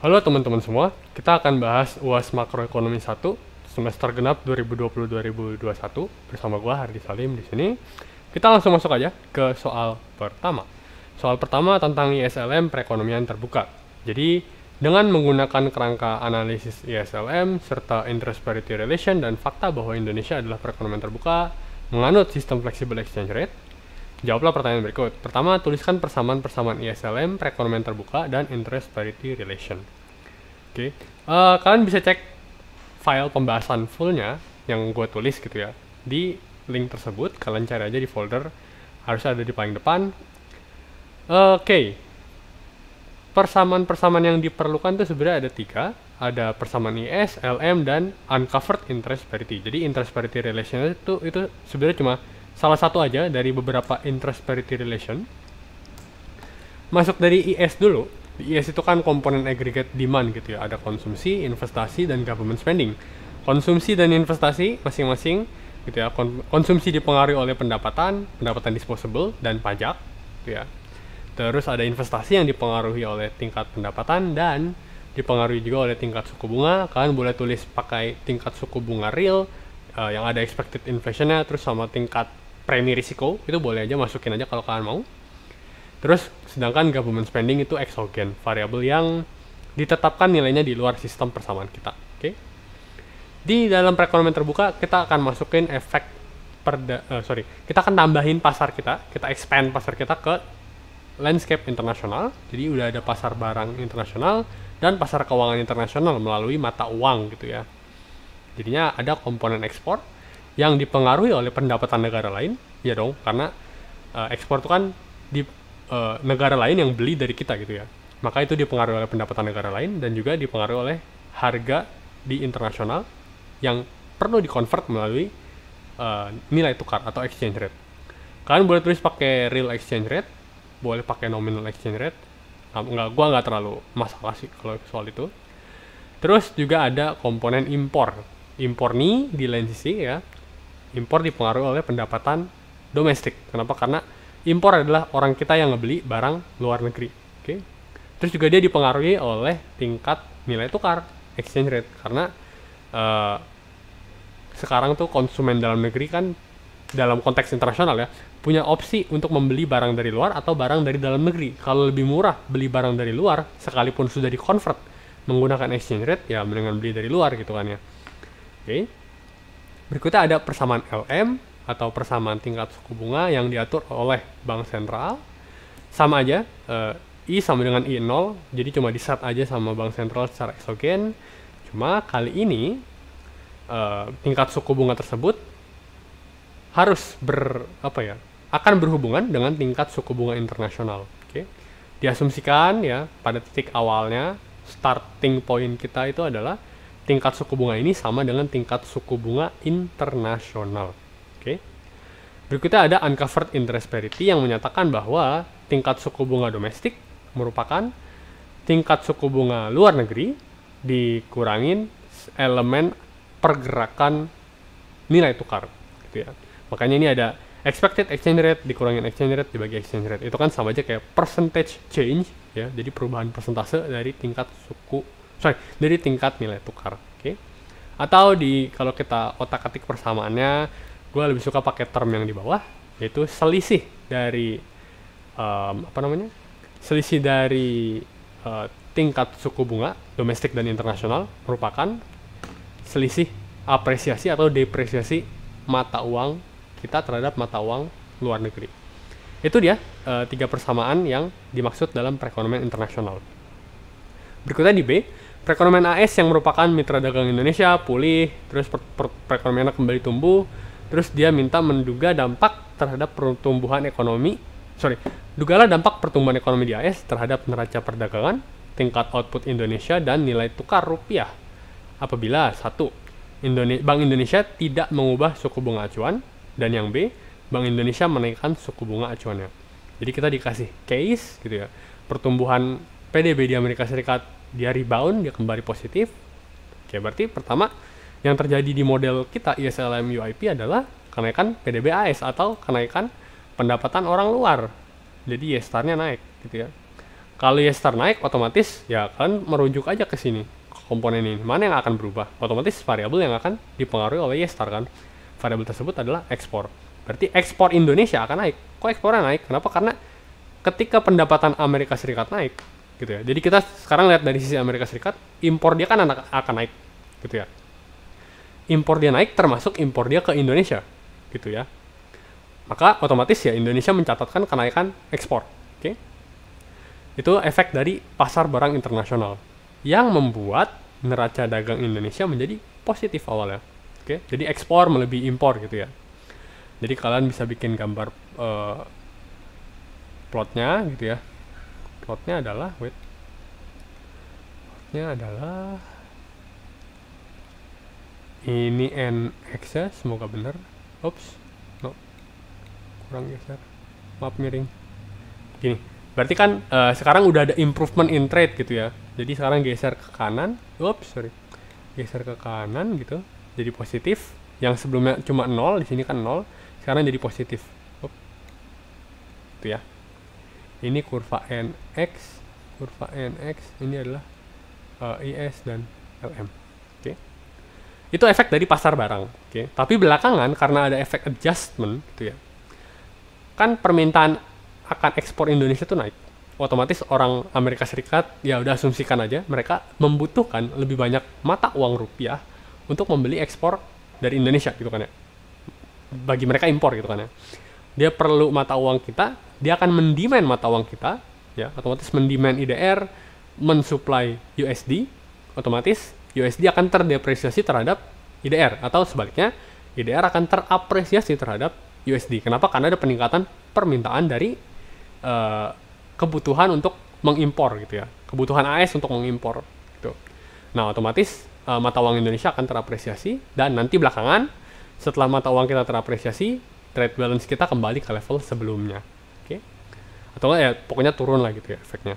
Halo teman-teman semua, kita akan bahas UAS Makroekonomi 1 semester genap 2020-2021 bersama gua Hardi Salim di sini. Kita langsung masuk aja ke soal pertama. Soal pertama tentang ISLM perekonomian terbuka. Jadi, dengan menggunakan kerangka analisis ISLM serta interest parity relation dan fakta bahwa Indonesia adalah perekonomian terbuka, menganut sistem flexible exchange rate, Jawablah pertanyaan berikut. Pertama, tuliskan persamaan-persamaan ISLM, perekonomian terbuka, dan interest parity relation. Oke, okay. uh, eh, kalian bisa cek file pembahasan fullnya yang gue tulis gitu ya di link tersebut. Kalian cari aja di folder, harus ada di paling depan. Oke, okay. persamaan-persamaan yang diperlukan itu sebenarnya ada tiga. Ada persamaan IS, LM, dan uncovered interest parity. Jadi interest parity relation itu itu sebenarnya cuma salah satu aja dari beberapa interest parity relation. Masuk dari IS dulu. IS itu kan komponen aggregate demand gitu ya. Ada konsumsi, investasi, dan government spending. Konsumsi dan investasi masing-masing gitu ya. Konsumsi dipengaruhi oleh pendapatan, pendapatan disposable, dan pajak gitu ya. Terus ada investasi yang dipengaruhi oleh tingkat pendapatan dan dipengaruhi juga oleh tingkat suku bunga. Kalian boleh tulis pakai tingkat suku bunga real uh, yang ada expected inflationnya terus sama tingkat premi risiko itu boleh aja masukin aja kalau kalian mau terus sedangkan government spending itu exogen variabel yang ditetapkan nilainya di luar sistem persamaan kita oke okay? di dalam perekonomian terbuka kita akan masukin efek perda uh, sorry kita akan tambahin pasar kita kita expand pasar kita ke landscape internasional jadi udah ada pasar barang internasional dan pasar keuangan internasional melalui mata uang gitu ya jadinya ada komponen ekspor yang dipengaruhi oleh pendapatan negara lain ya dong karena uh, ekspor itu kan di uh, negara lain yang beli dari kita gitu ya maka itu dipengaruhi oleh pendapatan negara lain dan juga dipengaruhi oleh harga di internasional yang perlu dikonvert melalui uh, nilai tukar atau exchange rate kalian boleh tulis pakai real exchange rate boleh pakai nominal exchange rate nah, nggak gua nggak terlalu masalah sih kalau soal itu terus juga ada komponen impor impor nih di lain sisi ya impor dipengaruhi oleh pendapatan domestik. Kenapa? Karena impor adalah orang kita yang ngebeli barang luar negeri. Oke. Okay? Terus juga dia dipengaruhi oleh tingkat nilai tukar exchange rate karena uh, sekarang tuh konsumen dalam negeri kan dalam konteks internasional ya punya opsi untuk membeli barang dari luar atau barang dari dalam negeri. Kalau lebih murah beli barang dari luar sekalipun sudah di convert menggunakan exchange rate ya mendingan beli dari luar gitu kan ya. Oke. Okay. Berikutnya ada persamaan LM atau persamaan tingkat suku bunga yang diatur oleh bank sentral. Sama aja, eh, I sama dengan I0, jadi cuma di-set aja sama bank sentral secara eksogen. Cuma kali ini eh, tingkat suku bunga tersebut harus ber apa ya? akan berhubungan dengan tingkat suku bunga internasional. Oke. Okay? Diasumsikan ya pada titik awalnya starting point kita itu adalah tingkat suku bunga ini sama dengan tingkat suku bunga internasional. Oke. Okay. Berikutnya ada uncovered interest parity yang menyatakan bahwa tingkat suku bunga domestik merupakan tingkat suku bunga luar negeri dikurangin elemen pergerakan nilai tukar gitu ya. Makanya ini ada expected exchange rate dikurangin exchange rate dibagi exchange rate. Itu kan sama aja kayak percentage change ya. Jadi perubahan persentase dari tingkat suku sorry dari tingkat nilai tukar oke okay? atau di kalau kita otak atik persamaannya gue lebih suka pakai term yang di bawah yaitu selisih dari um, apa namanya selisih dari uh, tingkat suku bunga domestik dan internasional merupakan selisih apresiasi atau depresiasi mata uang kita terhadap mata uang luar negeri itu dia e, tiga persamaan yang dimaksud dalam perekonomian internasional. Berikutnya di B, Perekonomian AS yang merupakan mitra dagang Indonesia pulih, terus perekonomian per kembali tumbuh, terus dia minta menduga dampak terhadap pertumbuhan ekonomi, sorry, dugalah dampak pertumbuhan ekonomi di AS terhadap neraca perdagangan, tingkat output Indonesia dan nilai tukar rupiah. Apabila satu, Indone Bank Indonesia tidak mengubah suku bunga acuan dan yang B, Bank Indonesia menaikkan suku bunga acuannya. Jadi kita dikasih case gitu ya, pertumbuhan PDB di Amerika Serikat dia rebound dia kembali positif oke berarti pertama yang terjadi di model kita ISLM e UIP adalah kenaikan PDBAS atau kenaikan pendapatan orang luar jadi yesternya naik gitu ya kalau yester naik otomatis ya kalian merujuk aja ke sini komponen ini mana yang akan berubah otomatis variabel yang akan dipengaruhi oleh yester kan variabel tersebut adalah ekspor berarti ekspor Indonesia akan naik kok ekspornya naik kenapa karena ketika pendapatan Amerika Serikat naik gitu ya. Jadi kita sekarang lihat dari sisi Amerika Serikat, impor dia kan akan naik gitu ya. Impor dia naik termasuk impor dia ke Indonesia gitu ya. Maka otomatis ya Indonesia mencatatkan kenaikan ekspor. Oke. Okay? Itu efek dari pasar barang internasional yang membuat neraca dagang Indonesia menjadi positif awalnya. Oke, okay? jadi ekspor melebihi impor gitu ya. Jadi kalian bisa bikin gambar uh, plotnya gitu ya hotnya adalah wait hotnya adalah ini nx ya semoga benar ops no kurang geser ya, maaf miring gini berarti kan uh, sekarang udah ada improvement in trade gitu ya jadi sekarang geser ke kanan ops sorry geser ke kanan gitu jadi positif yang sebelumnya cuma nol di sini kan nol sekarang jadi positif oops itu ya ini kurva NX kurva NX ini adalah uh, eh, IS dan LM oke okay. itu efek dari pasar barang oke okay. tapi belakangan karena ada efek adjustment gitu ya kan permintaan akan ekspor Indonesia tuh naik otomatis orang Amerika Serikat ya udah asumsikan aja mereka membutuhkan lebih banyak mata uang rupiah untuk membeli ekspor dari Indonesia gitu kan ya bagi mereka impor gitu kan ya dia perlu mata uang kita dia akan mendemand mata uang kita ya otomatis mendemand IDR mensuplai USD otomatis USD akan terdepresiasi terhadap IDR atau sebaliknya IDR akan terapresiasi terhadap USD kenapa karena ada peningkatan permintaan dari uh, kebutuhan untuk mengimpor gitu ya kebutuhan AS untuk mengimpor gitu nah otomatis uh, mata uang Indonesia akan terapresiasi dan nanti belakangan setelah mata uang kita terapresiasi trade balance kita kembali ke level sebelumnya atau ya pokoknya turun lah gitu ya efeknya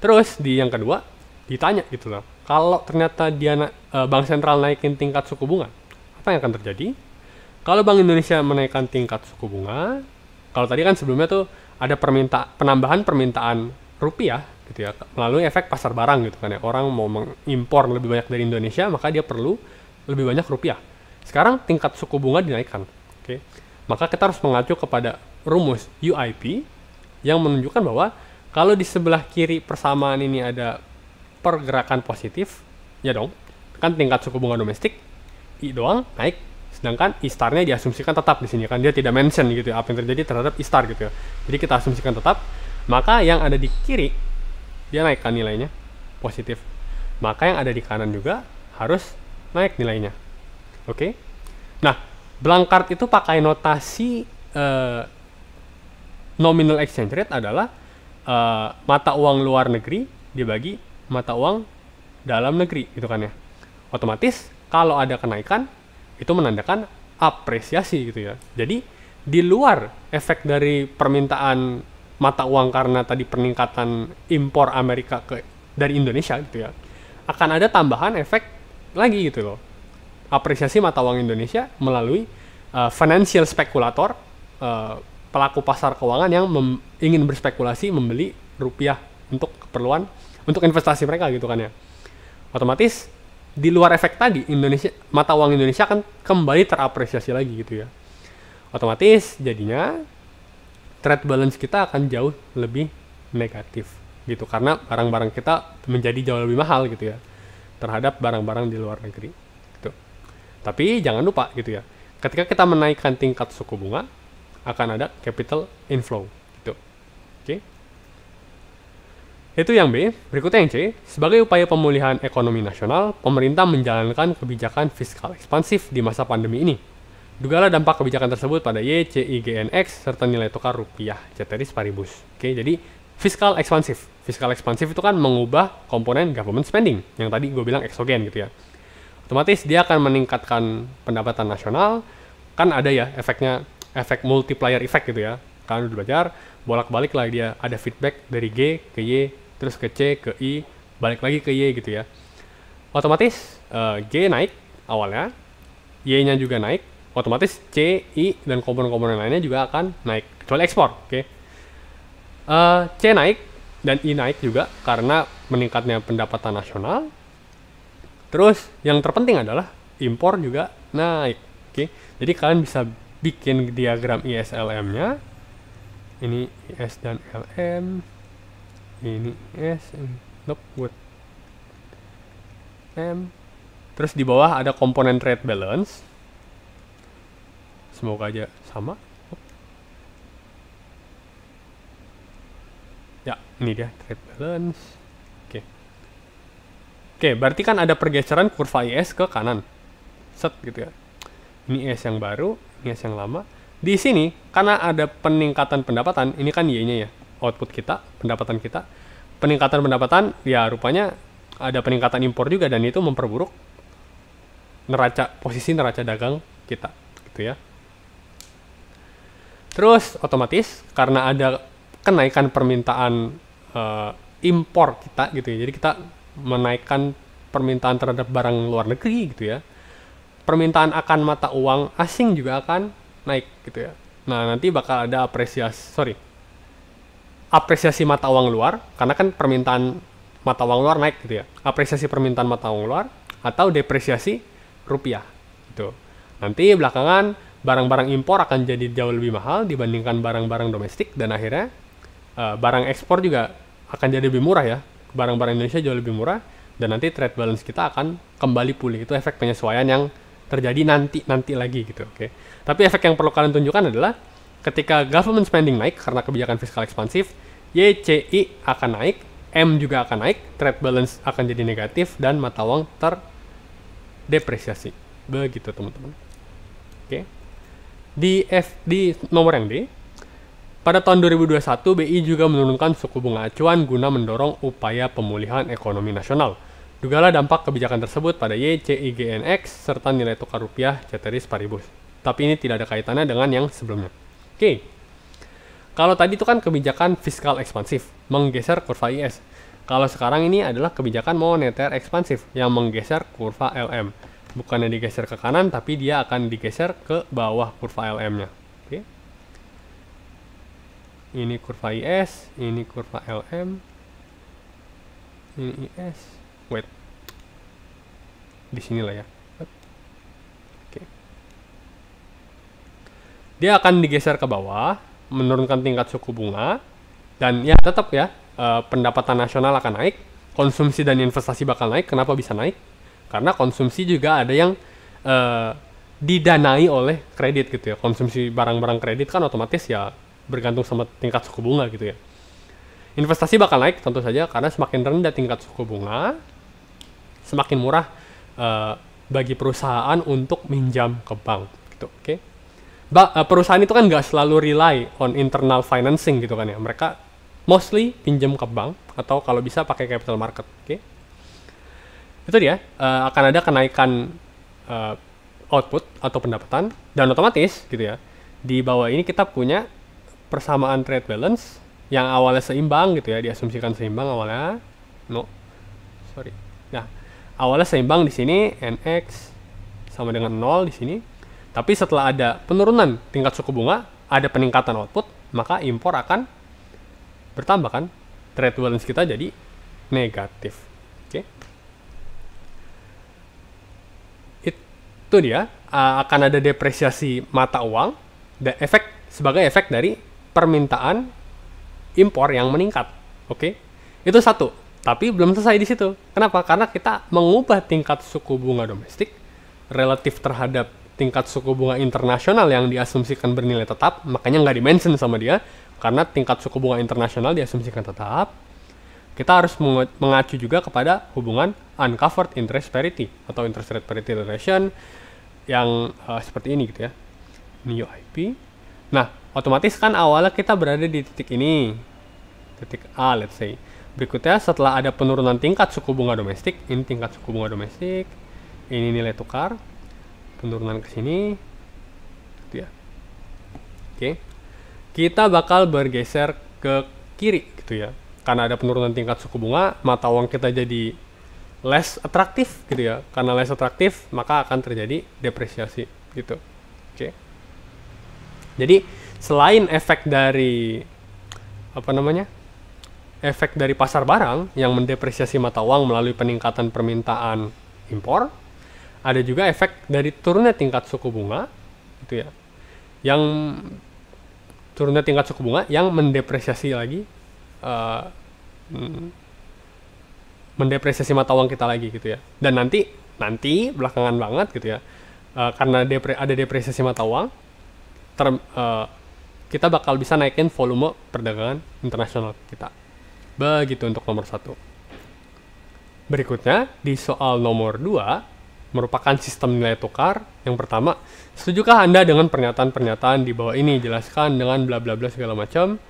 terus di yang kedua ditanya gitu loh kalau ternyata dia eh, bank sentral naikin tingkat suku bunga apa yang akan terjadi kalau bank Indonesia menaikkan tingkat suku bunga kalau tadi kan sebelumnya tuh ada perminta penambahan permintaan rupiah gitu ya melalui efek pasar barang gitu kan ya orang mau mengimpor lebih banyak dari Indonesia maka dia perlu lebih banyak rupiah sekarang tingkat suku bunga dinaikkan oke okay? maka kita harus mengacu kepada rumus UIP yang menunjukkan bahwa kalau di sebelah kiri persamaan ini ada pergerakan positif, ya dong, kan tingkat suku bunga domestik I doang naik, sedangkan I star-nya diasumsikan tetap di sini kan dia tidak mention gitu ya apa yang terjadi terhadap I star gitu ya. Jadi kita asumsikan tetap, maka yang ada di kiri dia naikkan nilainya positif. Maka yang ada di kanan juga harus naik nilainya. Oke. Okay? Nah, card itu pakai notasi uh, nominal exchange rate adalah uh, mata uang luar negeri dibagi mata uang dalam negeri gitu kan ya otomatis kalau ada kenaikan itu menandakan apresiasi gitu ya jadi di luar efek dari permintaan mata uang karena tadi peningkatan impor Amerika ke dari Indonesia gitu ya akan ada tambahan efek lagi gitu loh apresiasi mata uang Indonesia melalui uh, financial spekulator uh, pelaku pasar keuangan yang mem, ingin berspekulasi membeli rupiah untuk keperluan untuk investasi mereka gitu kan ya. Otomatis di luar efek tadi Indonesia mata uang Indonesia akan kembali terapresiasi lagi gitu ya. Otomatis jadinya trade balance kita akan jauh lebih negatif gitu karena barang-barang kita menjadi jauh lebih mahal gitu ya terhadap barang-barang di luar negeri gitu. Tapi jangan lupa gitu ya. Ketika kita menaikkan tingkat suku bunga, akan ada capital inflow gitu. Oke. Itu yang B. Berikutnya yang C. Sebagai upaya pemulihan ekonomi nasional, pemerintah menjalankan kebijakan fiskal ekspansif di masa pandemi ini. Dugala dampak kebijakan tersebut pada Y, C, I, G, N, X, serta nilai tukar rupiah, ceteris paribus. Oke, jadi fiskal ekspansif. Fiskal ekspansif itu kan mengubah komponen government spending, yang tadi gue bilang eksogen gitu ya. Otomatis dia akan meningkatkan pendapatan nasional, kan ada ya efeknya efek multiplier effect gitu ya kalian udah belajar bolak-balik lah dia ada feedback dari G ke Y terus ke C ke I balik lagi ke Y gitu ya otomatis uh, G naik awalnya Y-nya juga naik otomatis C, I dan komponen-komponen lainnya juga akan naik kecuali ekspor oke okay? uh, eh, C naik dan I naik juga karena meningkatnya pendapatan nasional terus yang terpenting adalah impor juga naik oke okay? jadi kalian bisa bikin diagram ISLM-nya. Ini IS dan LM. Ini IS, nope, good. M. Terus di bawah ada komponen trade balance. Semoga aja sama. Ya, ini dia trade balance. Oke. Oke, berarti kan ada pergeseran kurva IS ke kanan. Set gitu ya. Ini IS yang baru, bias yang lama. Di sini, karena ada peningkatan pendapatan, ini kan Y-nya ya, output kita, pendapatan kita. Peningkatan pendapatan, ya rupanya ada peningkatan impor juga, dan itu memperburuk neraca posisi neraca dagang kita, gitu ya. Terus, otomatis, karena ada kenaikan permintaan uh, impor kita, gitu ya, jadi kita menaikkan permintaan terhadap barang luar negeri, gitu ya, permintaan akan mata uang asing juga akan naik gitu ya. Nah, nanti bakal ada apresiasi, sorry, apresiasi mata uang luar, karena kan permintaan mata uang luar naik gitu ya. Apresiasi permintaan mata uang luar atau depresiasi rupiah gitu. Nanti belakangan barang-barang impor akan jadi jauh lebih mahal dibandingkan barang-barang domestik dan akhirnya uh, barang ekspor juga akan jadi lebih murah ya. Barang-barang Indonesia jauh lebih murah dan nanti trade balance kita akan kembali pulih. Itu efek penyesuaian yang terjadi nanti nanti lagi gitu oke okay. tapi efek yang perlu kalian tunjukkan adalah ketika government spending naik karena kebijakan fiskal ekspansif YCI akan naik M juga akan naik trade balance akan jadi negatif dan mata uang terdepresiasi begitu teman-teman oke okay. di F di nomor yang D pada tahun 2021 BI juga menurunkan suku bunga acuan guna mendorong upaya pemulihan ekonomi nasional Dugalah dampak kebijakan tersebut pada YCIGNX serta nilai tukar rupiah ceteris paribus. Tapi ini tidak ada kaitannya dengan yang sebelumnya. Oke. Kalau tadi itu kan kebijakan fiskal ekspansif, menggeser kurva IS. Kalau sekarang ini adalah kebijakan moneter ekspansif yang menggeser kurva LM. Bukannya digeser ke kanan, tapi dia akan digeser ke bawah kurva LM-nya. Oke. Ini kurva IS, ini kurva LM, ini IS, di sini lah ya oke dia akan digeser ke bawah menurunkan tingkat suku bunga dan ya tetap ya eh, pendapatan nasional akan naik konsumsi dan investasi bakal naik kenapa bisa naik karena konsumsi juga ada yang eh, didanai oleh kredit gitu ya konsumsi barang-barang kredit kan otomatis ya bergantung sama tingkat suku bunga gitu ya investasi bakal naik tentu saja karena semakin rendah tingkat suku bunga semakin murah uh, bagi perusahaan untuk minjam ke bank gitu oke okay? Ba eh, perusahaan itu kan nggak selalu rely on internal financing gitu kan ya mereka mostly pinjam ke bank atau kalau bisa pakai capital market oke okay? itu dia uh, akan ada kenaikan uh, output atau pendapatan dan otomatis gitu ya di bawah ini kita punya persamaan trade balance yang awalnya seimbang gitu ya diasumsikan seimbang awalnya no sorry awalnya seimbang di sini nx sama dengan 0 di sini tapi setelah ada penurunan tingkat suku bunga ada peningkatan output maka impor akan bertambah kan trade balance kita jadi negatif oke okay. itu dia eh, akan ada depresiasi mata uang dan efek sebagai efek dari permintaan impor yang meningkat oke okay? itu satu tapi belum selesai di situ. Kenapa? Karena kita mengubah tingkat suku bunga domestik relatif terhadap tingkat suku bunga internasional yang diasumsikan bernilai tetap, makanya nggak dimention sama dia, karena tingkat suku bunga internasional diasumsikan tetap. Kita harus mengacu juga kepada hubungan uncovered interest parity atau interest rate parity relation yang uh, seperti ini gitu ya. new IP. Nah, otomatis kan awalnya kita berada di titik ini. Titik A, let's say Berikutnya setelah ada penurunan tingkat suku bunga domestik, ini tingkat suku bunga domestik, ini nilai tukar, penurunan ke sini, gitu ya. Oke, kita bakal bergeser ke kiri gitu ya, karena ada penurunan tingkat suku bunga, mata uang kita jadi less atraktif gitu ya. Karena less atraktif maka akan terjadi depresiasi gitu. Oke. Jadi selain efek dari apa namanya efek dari pasar barang yang mendepresiasi mata uang melalui peningkatan permintaan impor, ada juga efek dari turunnya tingkat suku bunga, gitu ya, yang turunnya tingkat suku bunga yang mendepresiasi lagi, uh, mendepresiasi mata uang kita lagi, gitu ya. Dan nanti, nanti belakangan banget, gitu ya, uh, karena depre ada depresiasi mata uang, ter, uh, eh, kita bakal bisa naikin volume perdagangan internasional kita. Begitu untuk nomor satu. Berikutnya, di soal nomor 2, merupakan sistem nilai tukar. Yang pertama, setujukah Anda dengan pernyataan-pernyataan di bawah ini? Jelaskan dengan bla bla bla segala macam.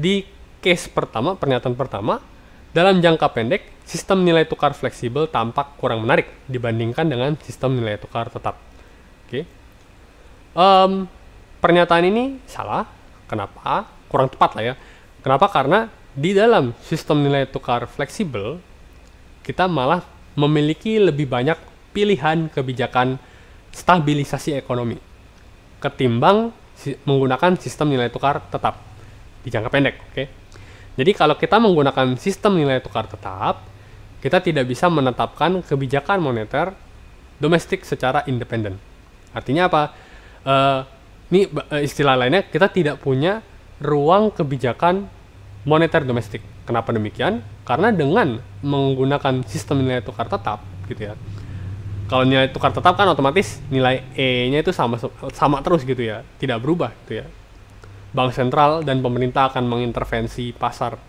Di case pertama, pernyataan pertama, dalam jangka pendek, sistem nilai tukar fleksibel tampak kurang menarik dibandingkan dengan sistem nilai tukar tetap. Oke, okay. um, pernyataan ini salah. Kenapa? Kurang tepat lah ya. Kenapa? Karena di dalam sistem nilai tukar fleksibel, kita malah memiliki lebih banyak pilihan kebijakan stabilisasi ekonomi ketimbang menggunakan sistem nilai tukar tetap di jangka pendek, oke. Okay? Jadi kalau kita menggunakan sistem nilai tukar tetap, kita tidak bisa menetapkan kebijakan moneter domestik secara independen. Artinya apa? Uh, ini eh, istilah lainnya kita tidak punya ruang kebijakan moneter domestik. Kenapa demikian? Karena dengan menggunakan sistem nilai tukar tetap gitu ya. Kalau nilai tukar tetap kan otomatis nilai E-nya itu sama sama terus gitu ya, tidak berubah gitu ya. Bank sentral dan pemerintah akan mengintervensi pasar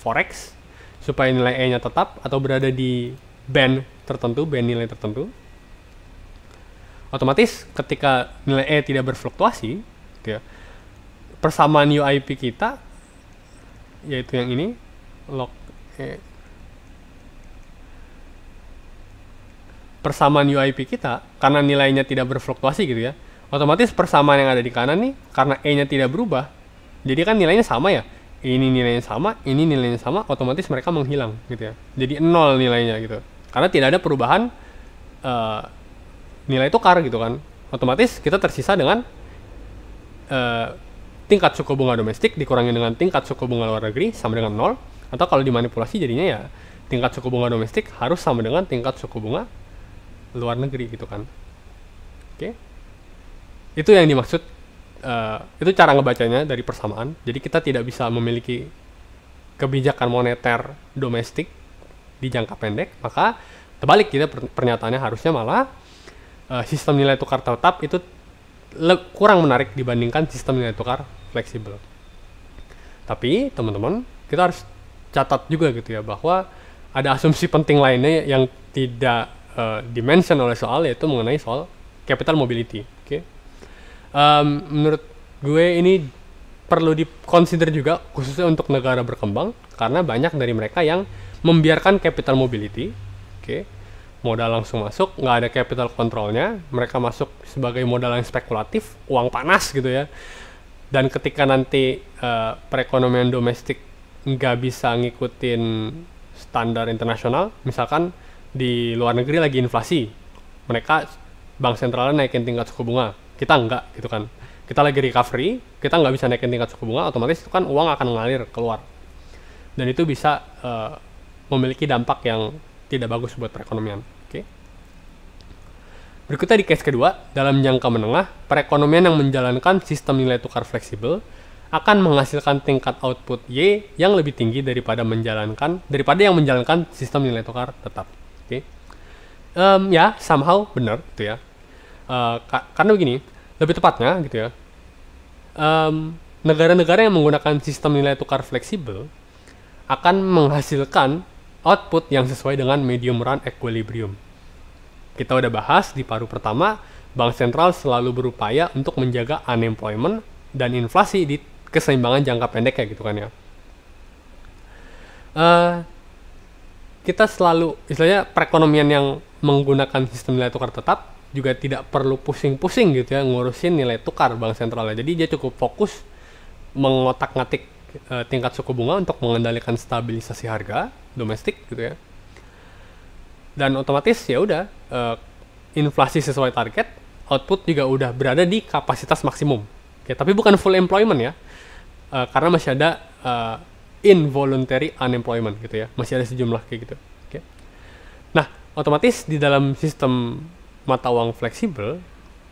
forex supaya nilai E-nya tetap atau berada di band tertentu, band nilai tertentu. Otomatis ketika nilai E tidak berfluktuasi gitu ya. Persamaan UIP kita yaitu yang ini log e persamaan UIP kita karena nilainya tidak berfluktuasi gitu ya otomatis persamaan yang ada di kanan nih karena E nya tidak berubah jadi kan nilainya sama ya ini nilainya sama ini nilainya sama otomatis mereka menghilang gitu ya jadi nol nilainya gitu karena tidak ada perubahan uh, nilai tukar gitu kan otomatis kita tersisa dengan uh, tingkat suku bunga domestik dikurangi dengan tingkat suku bunga luar negeri sama dengan nol atau kalau dimanipulasi jadinya ya tingkat suku bunga domestik harus sama dengan tingkat suku bunga luar negeri gitu kan oke okay? itu yang dimaksud uh, itu cara ngebacanya dari persamaan jadi kita tidak bisa memiliki kebijakan moneter domestik di jangka pendek maka terbalik kita pernyataannya harusnya malah uh, sistem nilai tukar tetap itu kurang menarik dibandingkan sistem nilai tukar fleksibel. Tapi teman-teman kita harus catat juga gitu ya bahwa ada asumsi penting lainnya yang tidak uh, dimention oleh soal yaitu mengenai soal capital mobility. Oke, okay? um, menurut gue ini perlu dikonsider juga khususnya untuk negara berkembang karena banyak dari mereka yang membiarkan capital mobility, oke, okay, modal langsung masuk, nggak ada capital kontrolnya, mereka masuk sebagai modal yang spekulatif, uang panas gitu ya dan ketika nanti uh, perekonomian domestik nggak bisa ngikutin standar internasional misalkan di luar negeri lagi inflasi mereka bank sentralnya naikin tingkat suku bunga kita nggak gitu kan kita lagi recovery kita nggak bisa naikin tingkat suku bunga otomatis itu kan uang akan mengalir keluar dan itu bisa uh, memiliki dampak yang tidak bagus buat perekonomian Berikutnya di case kedua, dalam jangka menengah, perekonomian yang menjalankan sistem nilai tukar fleksibel akan menghasilkan tingkat output Y yang lebih tinggi daripada menjalankan daripada yang menjalankan sistem nilai tukar tetap. Oke. Okay. Um, ya, somehow benar gitu ya. Uh, ka karena begini, lebih tepatnya gitu ya. negara-negara um, yang menggunakan sistem nilai tukar fleksibel akan menghasilkan output yang sesuai dengan medium run equilibrium kita udah bahas di paruh pertama, bank sentral selalu berupaya untuk menjaga unemployment dan inflasi di keseimbangan jangka pendek ya gitu kan ya. Uh, kita selalu istilahnya perekonomian yang menggunakan sistem nilai tukar tetap juga tidak perlu pusing-pusing gitu ya ngurusin nilai tukar bank sentralnya. Jadi dia cukup fokus mengotak-ngatik e, tingkat suku bunga untuk mengendalikan stabilisasi harga domestik gitu ya dan otomatis ya udah uh, inflasi sesuai target output juga udah berada di kapasitas maksimum Oke, ya, tapi bukan full employment ya uh, karena masih ada uh, involuntary unemployment gitu ya masih ada sejumlah kayak gitu Oke. nah otomatis di dalam sistem mata uang fleksibel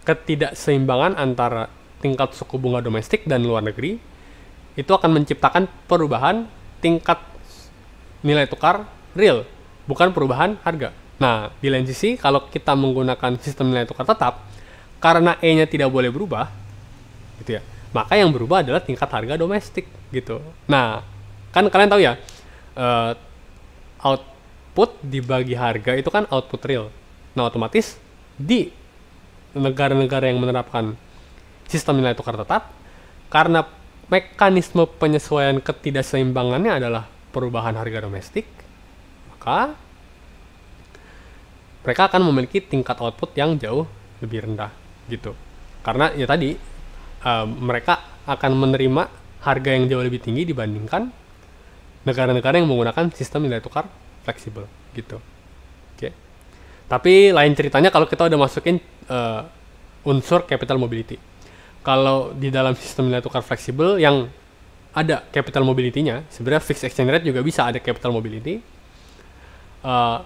ketidakseimbangan antara tingkat suku bunga domestik dan luar negeri itu akan menciptakan perubahan tingkat nilai tukar real bukan perubahan harga. Nah, di lain sisi, kalau kita menggunakan sistem nilai tukar tetap, karena E-nya tidak boleh berubah, gitu ya, maka yang berubah adalah tingkat harga domestik, gitu. Nah, kan kalian tahu ya, uh, output dibagi harga itu kan output real. Nah, otomatis di negara-negara yang menerapkan sistem nilai tukar tetap, karena mekanisme penyesuaian ketidakseimbangannya adalah perubahan harga domestik, maka mereka akan memiliki tingkat output yang jauh lebih rendah gitu karena ya tadi uh, mereka akan menerima harga yang jauh lebih tinggi dibandingkan negara-negara yang menggunakan sistem nilai tukar fleksibel gitu oke okay. tapi lain ceritanya kalau kita udah masukin uh, unsur capital mobility kalau di dalam sistem nilai tukar fleksibel yang ada capital mobility-nya, sebenarnya fixed exchange rate juga bisa ada capital mobility uh,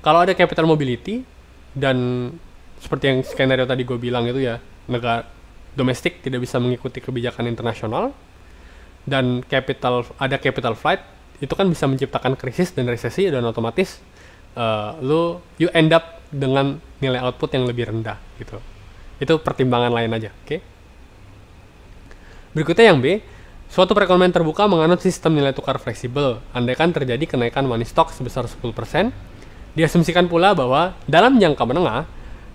kalau ada capital mobility dan seperti yang skenario tadi gue bilang itu ya negara domestik tidak bisa mengikuti kebijakan internasional dan capital ada capital flight itu kan bisa menciptakan krisis dan resesi dan otomatis uh, lu you end up dengan nilai output yang lebih rendah gitu itu pertimbangan lain aja oke okay? berikutnya yang B Suatu perekonomian terbuka menganut sistem nilai tukar fleksibel, andaikan terjadi kenaikan money stock sebesar 10%, diasumsikan pula bahwa dalam jangka menengah,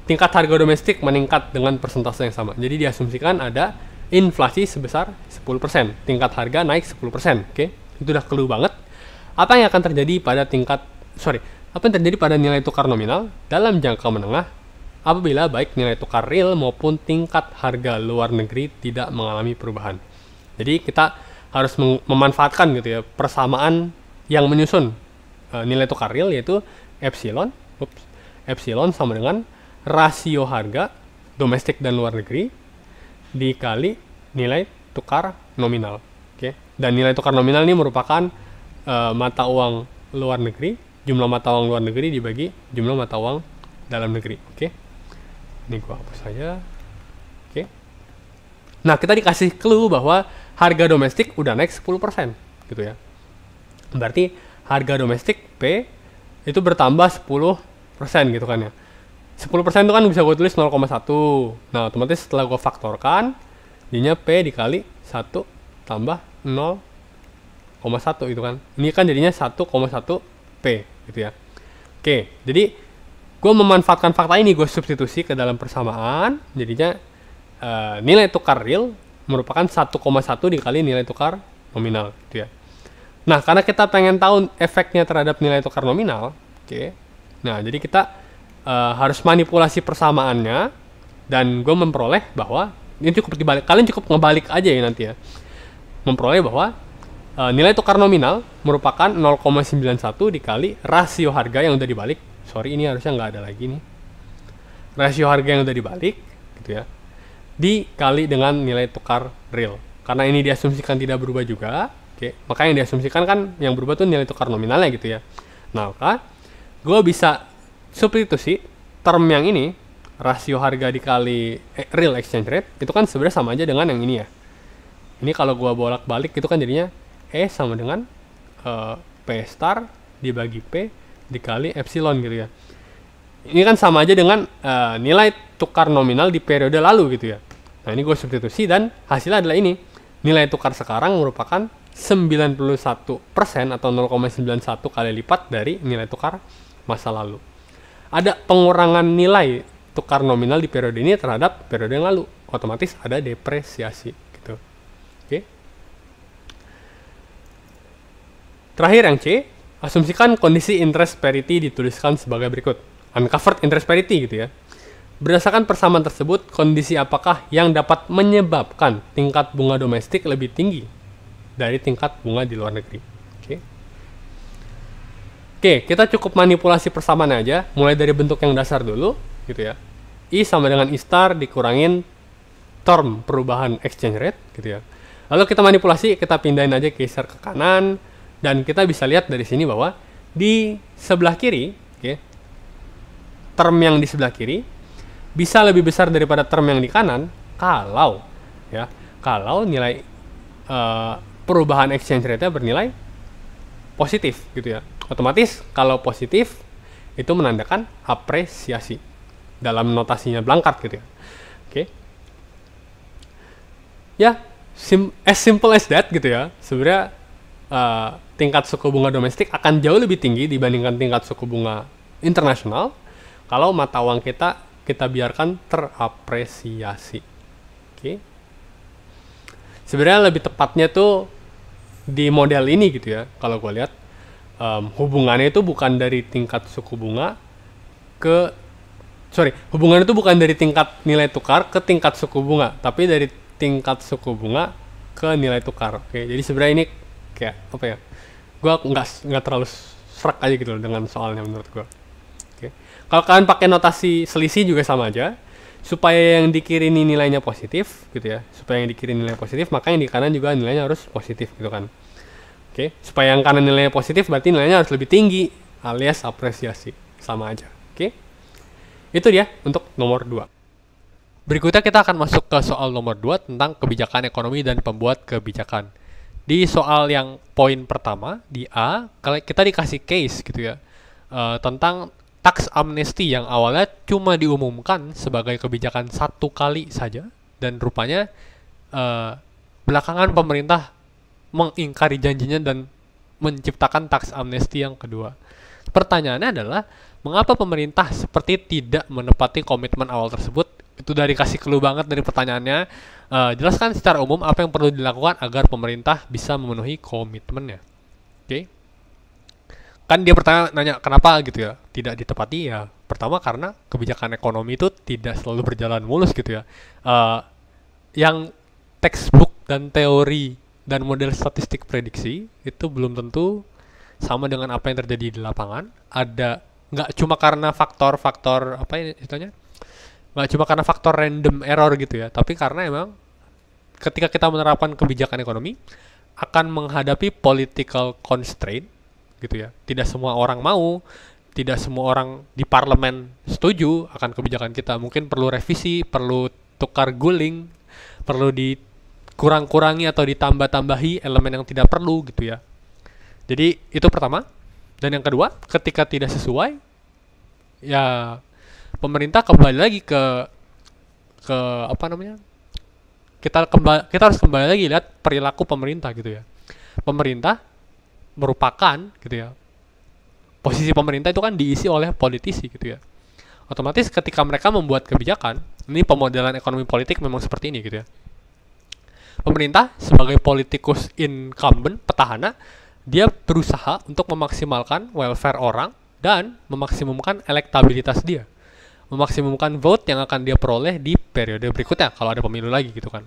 tingkat harga domestik meningkat dengan persentase yang sama. Jadi diasumsikan ada inflasi sebesar 10%, tingkat harga naik 10%, oke? Okay? Itu udah clue banget. Apa yang akan terjadi pada tingkat, sorry, apa yang terjadi pada nilai tukar nominal dalam jangka menengah apabila baik nilai tukar real maupun tingkat harga luar negeri tidak mengalami perubahan. Jadi kita harus memanfaatkan gitu ya persamaan yang menyusun uh, nilai tukar real yaitu epsilon ups, epsilon sama dengan rasio harga domestik dan luar negeri dikali nilai tukar nominal. Oke. Okay? Dan nilai tukar nominal ini merupakan uh, mata uang luar negeri, jumlah mata uang luar negeri dibagi jumlah mata uang dalam negeri. Oke. Okay? Ini gua hapus saja. Oke. Okay. Nah, kita dikasih clue bahwa harga domestik udah naik 10% gitu ya. Berarti harga domestik P itu bertambah 10% gitu kan ya. 10% itu kan bisa gue tulis 0,1. Nah, otomatis setelah gue faktorkan, jadinya P dikali 1 tambah 0,1 itu kan. Ini kan jadinya 1,1 P gitu ya. Oke, jadi gue memanfaatkan fakta ini, gue substitusi ke dalam persamaan, jadinya uh, nilai tukar real merupakan 1,1 dikali nilai tukar nominal gitu ya. Nah, karena kita pengen tahu efeknya terhadap nilai tukar nominal, oke. Okay. Nah, jadi kita uh, harus manipulasi persamaannya dan gue memperoleh bahwa ini cukup dibalik kalian cukup ngebalik aja ya nanti ya. Memperoleh bahwa uh, nilai tukar nominal merupakan 0,91 dikali rasio harga yang udah dibalik. Sorry, ini harusnya nggak ada lagi nih. Rasio harga yang udah dibalik gitu ya dikali dengan nilai tukar real. Karena ini diasumsikan tidak berubah juga, oke, makanya yang diasumsikan kan yang berubah tuh nilai tukar nominalnya gitu ya. Nah, oke. gue bisa substitusi term yang ini rasio harga dikali eh, real exchange rate itu kan sebenarnya sama aja dengan yang ini ya. Ini kalau gue bolak-balik itu kan jadinya E sama dengan uh, P star dibagi P dikali epsilon gitu ya. Ini kan sama aja dengan uh, nilai tukar nominal di periode lalu gitu ya. Nah ini gue substitusi dan hasilnya adalah ini. Nilai tukar sekarang merupakan 91% atau 0,91 kali lipat dari nilai tukar masa lalu. Ada pengurangan nilai tukar nominal di periode ini terhadap periode yang lalu. Otomatis ada depresiasi gitu. Oke. Terakhir yang C, asumsikan kondisi interest parity dituliskan sebagai berikut. Uncovered interest parity gitu ya Berdasarkan persamaan tersebut, kondisi apakah yang dapat menyebabkan tingkat bunga domestik lebih tinggi dari tingkat bunga di luar negeri? Oke. Okay. okay, kita cukup manipulasi persamaan aja, mulai dari bentuk yang dasar dulu, gitu ya. I sama dengan I star dikurangin term perubahan exchange rate, gitu ya. Lalu kita manipulasi, kita pindahin aja geser ke kanan, dan kita bisa lihat dari sini bahwa di sebelah kiri, oke, okay, term yang di sebelah kiri bisa lebih besar daripada term yang di kanan kalau ya kalau nilai uh, perubahan exchange rate-nya bernilai positif gitu ya. Otomatis kalau positif itu menandakan apresiasi dalam notasinya Blankart gitu ya. Oke. Okay. Ya, sim as simple as that gitu ya. Sebenarnya uh, tingkat suku bunga domestik akan jauh lebih tinggi dibandingkan tingkat suku bunga internasional kalau mata uang kita kita biarkan terapresiasi. Oke. Okay. Sebenarnya lebih tepatnya tuh di model ini gitu ya, kalau gue lihat um, hubungannya itu bukan dari tingkat suku bunga ke sorry hubungannya itu bukan dari tingkat nilai tukar ke tingkat suku bunga, tapi dari tingkat suku bunga ke nilai tukar. Oke, okay. jadi sebenarnya ini kayak apa ya? Gue nggak nggak terlalu serak aja gitu loh dengan soalnya menurut gue. Kalau kalian pakai notasi selisih juga sama aja. Supaya yang di kiri ini nilainya positif gitu ya. Supaya yang di kiri nilainya positif, maka yang di kanan juga nilainya harus positif gitu kan. Oke, supaya yang kanan nilainya positif berarti nilainya harus lebih tinggi alias apresiasi. Sama aja. Oke. Itu dia untuk nomor 2. Berikutnya kita akan masuk ke soal nomor 2 tentang kebijakan ekonomi dan pembuat kebijakan. Di soal yang poin pertama, di A, kita dikasih case gitu ya, uh, tentang Tax amnesty yang awalnya cuma diumumkan sebagai kebijakan satu kali saja dan rupanya uh, belakangan pemerintah mengingkari janjinya dan menciptakan tax amnesty yang kedua. Pertanyaannya adalah mengapa pemerintah seperti tidak menepati komitmen awal tersebut? Itu dari kasih clue banget dari pertanyaannya. Uh, jelaskan secara umum apa yang perlu dilakukan agar pemerintah bisa memenuhi komitmennya kan dia pertama nanya kenapa gitu ya tidak ditepati ya pertama karena kebijakan ekonomi itu tidak selalu berjalan mulus gitu ya uh, yang textbook dan teori dan model statistik prediksi itu belum tentu sama dengan apa yang terjadi di lapangan ada nggak cuma karena faktor-faktor apa ini istilahnya nggak cuma karena faktor random error gitu ya tapi karena emang ketika kita menerapkan kebijakan ekonomi akan menghadapi political constraint gitu ya. Tidak semua orang mau, tidak semua orang di parlemen setuju akan kebijakan kita. Mungkin perlu revisi, perlu tukar guling, perlu dikurang-kurangi atau ditambah-tambahi elemen yang tidak perlu gitu ya. Jadi itu pertama. Dan yang kedua, ketika tidak sesuai ya pemerintah kembali lagi ke ke apa namanya? Kita kembali kita harus kembali lagi lihat perilaku pemerintah gitu ya. Pemerintah merupakan gitu ya posisi pemerintah itu kan diisi oleh politisi gitu ya otomatis ketika mereka membuat kebijakan ini pemodelan ekonomi politik memang seperti ini gitu ya pemerintah sebagai politikus incumbent petahana dia berusaha untuk memaksimalkan welfare orang dan memaksimumkan elektabilitas dia memaksimumkan vote yang akan dia peroleh di periode berikutnya kalau ada pemilu lagi gitu kan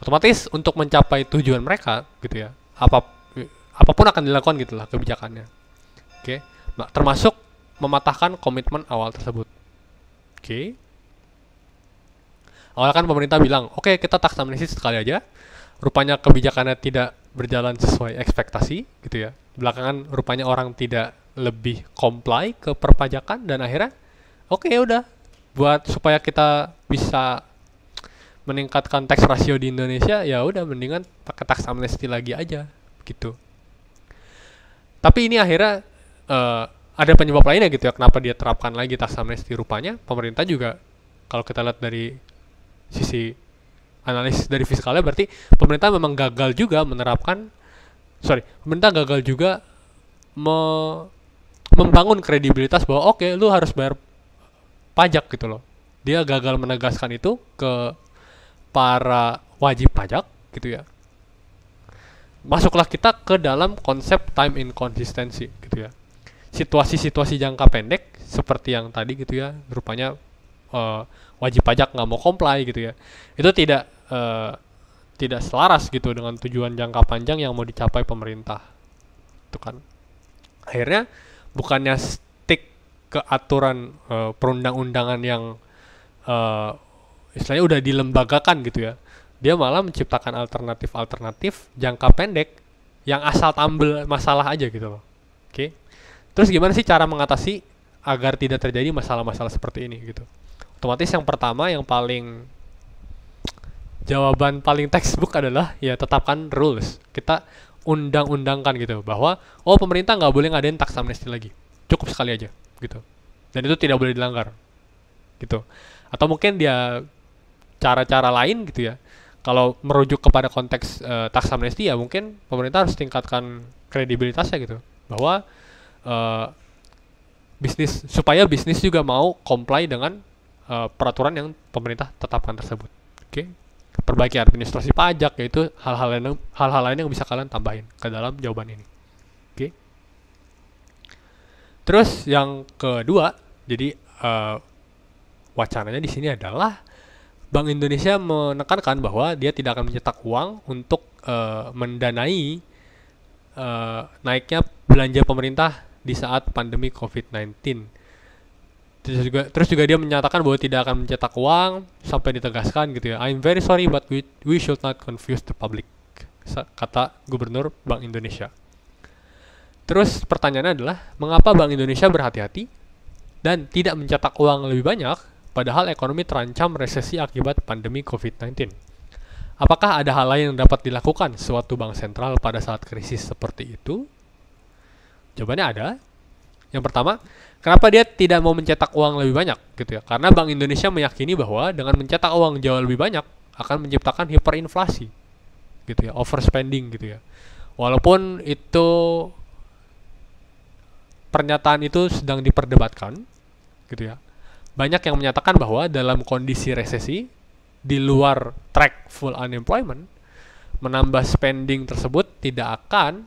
otomatis untuk mencapai tujuan mereka gitu ya apa apapun akan dilakukan gitulah kebijakannya oke okay. Nah, termasuk mematahkan komitmen awal tersebut oke okay. awalnya kan pemerintah bilang oke okay, kita tax amnesti sekali aja rupanya kebijakannya tidak berjalan sesuai ekspektasi gitu ya belakangan rupanya orang tidak lebih comply ke perpajakan dan akhirnya oke okay, ya udah buat supaya kita bisa meningkatkan tax ratio di Indonesia ya udah mendingan pakai tax amnesty lagi aja gitu tapi ini akhirnya uh, ada penyebab lainnya gitu ya kenapa dia terapkan lagi tax amnesty rupanya pemerintah juga kalau kita lihat dari sisi analis dari fiskalnya berarti pemerintah memang gagal juga menerapkan sorry pemerintah gagal juga me membangun kredibilitas bahwa oke okay, lu harus bayar pajak gitu loh dia gagal menegaskan itu ke para wajib pajak gitu ya masuklah kita ke dalam konsep time inconsistency gitu ya situasi-situasi jangka pendek seperti yang tadi gitu ya rupanya uh, wajib pajak nggak mau comply gitu ya itu tidak uh, tidak selaras gitu dengan tujuan jangka panjang yang mau dicapai pemerintah itu kan akhirnya bukannya stick ke aturan uh, perundang-undangan yang uh, istilahnya udah dilembagakan gitu ya dia malah menciptakan alternatif-alternatif jangka pendek yang asal tambel masalah aja gitu loh. Oke. Terus gimana sih cara mengatasi agar tidak terjadi masalah-masalah seperti ini gitu. Otomatis yang pertama yang paling jawaban paling textbook adalah ya tetapkan rules. Kita undang-undangkan gitu bahwa oh pemerintah nggak boleh ngadain tax amnesty lagi. Cukup sekali aja gitu. Dan itu tidak boleh dilanggar. Gitu. Atau mungkin dia cara-cara lain gitu ya kalau merujuk kepada konteks uh, tax amnesty ya mungkin pemerintah harus tingkatkan kredibilitasnya gitu bahwa uh, bisnis supaya bisnis juga mau comply dengan uh, peraturan yang pemerintah tetapkan tersebut. Oke. Okay? Perbaiki administrasi pajak yaitu hal-hal lain hal-hal lain yang bisa kalian tambahin ke dalam jawaban ini. Oke. Okay? Terus yang kedua, jadi uh, wacananya di sini adalah Bank Indonesia menekankan bahwa dia tidak akan mencetak uang untuk uh, mendanai uh, naiknya belanja pemerintah di saat pandemi COVID-19. Terus juga, terus juga dia menyatakan bahwa tidak akan mencetak uang sampai ditegaskan gitu ya. I'm very sorry but we, we should not confuse the public, kata Gubernur Bank Indonesia. Terus pertanyaannya adalah mengapa Bank Indonesia berhati-hati dan tidak mencetak uang lebih banyak padahal ekonomi terancam resesi akibat pandemi COVID-19. Apakah ada hal lain yang dapat dilakukan suatu bank sentral pada saat krisis seperti itu? Jawabannya ada. Yang pertama, kenapa dia tidak mau mencetak uang lebih banyak gitu ya? Karena Bank Indonesia meyakini bahwa dengan mencetak uang jauh lebih banyak akan menciptakan hiperinflasi gitu ya, overspending gitu ya. Walaupun itu pernyataan itu sedang diperdebatkan gitu ya banyak yang menyatakan bahwa dalam kondisi resesi di luar track full unemployment menambah spending tersebut tidak akan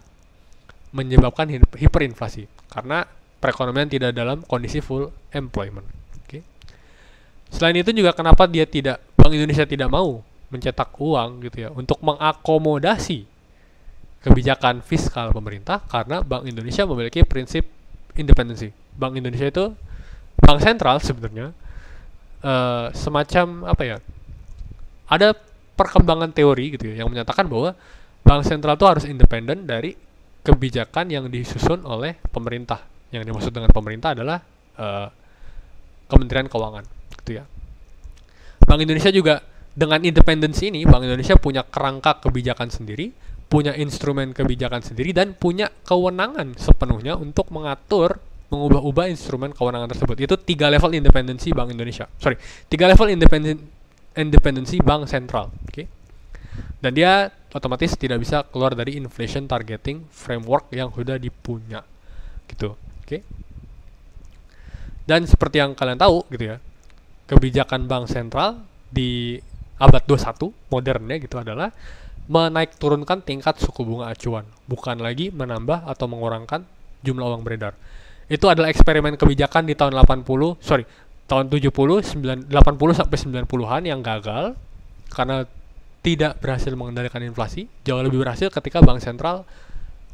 menyebabkan hiperinflasi karena perekonomian tidak dalam kondisi full employment. Okay. Selain itu juga kenapa dia tidak Bank Indonesia tidak mau mencetak uang gitu ya untuk mengakomodasi kebijakan fiskal pemerintah karena Bank Indonesia memiliki prinsip independensi. Bank Indonesia itu bank sentral sebenarnya uh, semacam apa ya ada perkembangan teori gitu ya yang menyatakan bahwa bank sentral itu harus independen dari kebijakan yang disusun oleh pemerintah yang dimaksud dengan pemerintah adalah uh, Kementerian Keuangan gitu ya Bank Indonesia juga dengan independensi ini Bank Indonesia punya kerangka kebijakan sendiri punya instrumen kebijakan sendiri dan punya kewenangan sepenuhnya untuk mengatur mengubah-ubah instrumen kewenangan tersebut. Itu tiga level independensi Bank Indonesia. Sorry, tiga level independen independensi Bank Sentral. Oke. Okay? Dan dia otomatis tidak bisa keluar dari inflation targeting framework yang sudah dipunya. Gitu. Oke. Okay? Dan seperti yang kalian tahu gitu ya, kebijakan bank sentral di abad 21 modernnya gitu adalah menaik turunkan tingkat suku bunga acuan, bukan lagi menambah atau mengurangkan jumlah uang beredar itu adalah eksperimen kebijakan di tahun 80, sorry, tahun 70, 9, 80 sampai 90-an yang gagal karena tidak berhasil mengendalikan inflasi, jauh lebih berhasil ketika bank sentral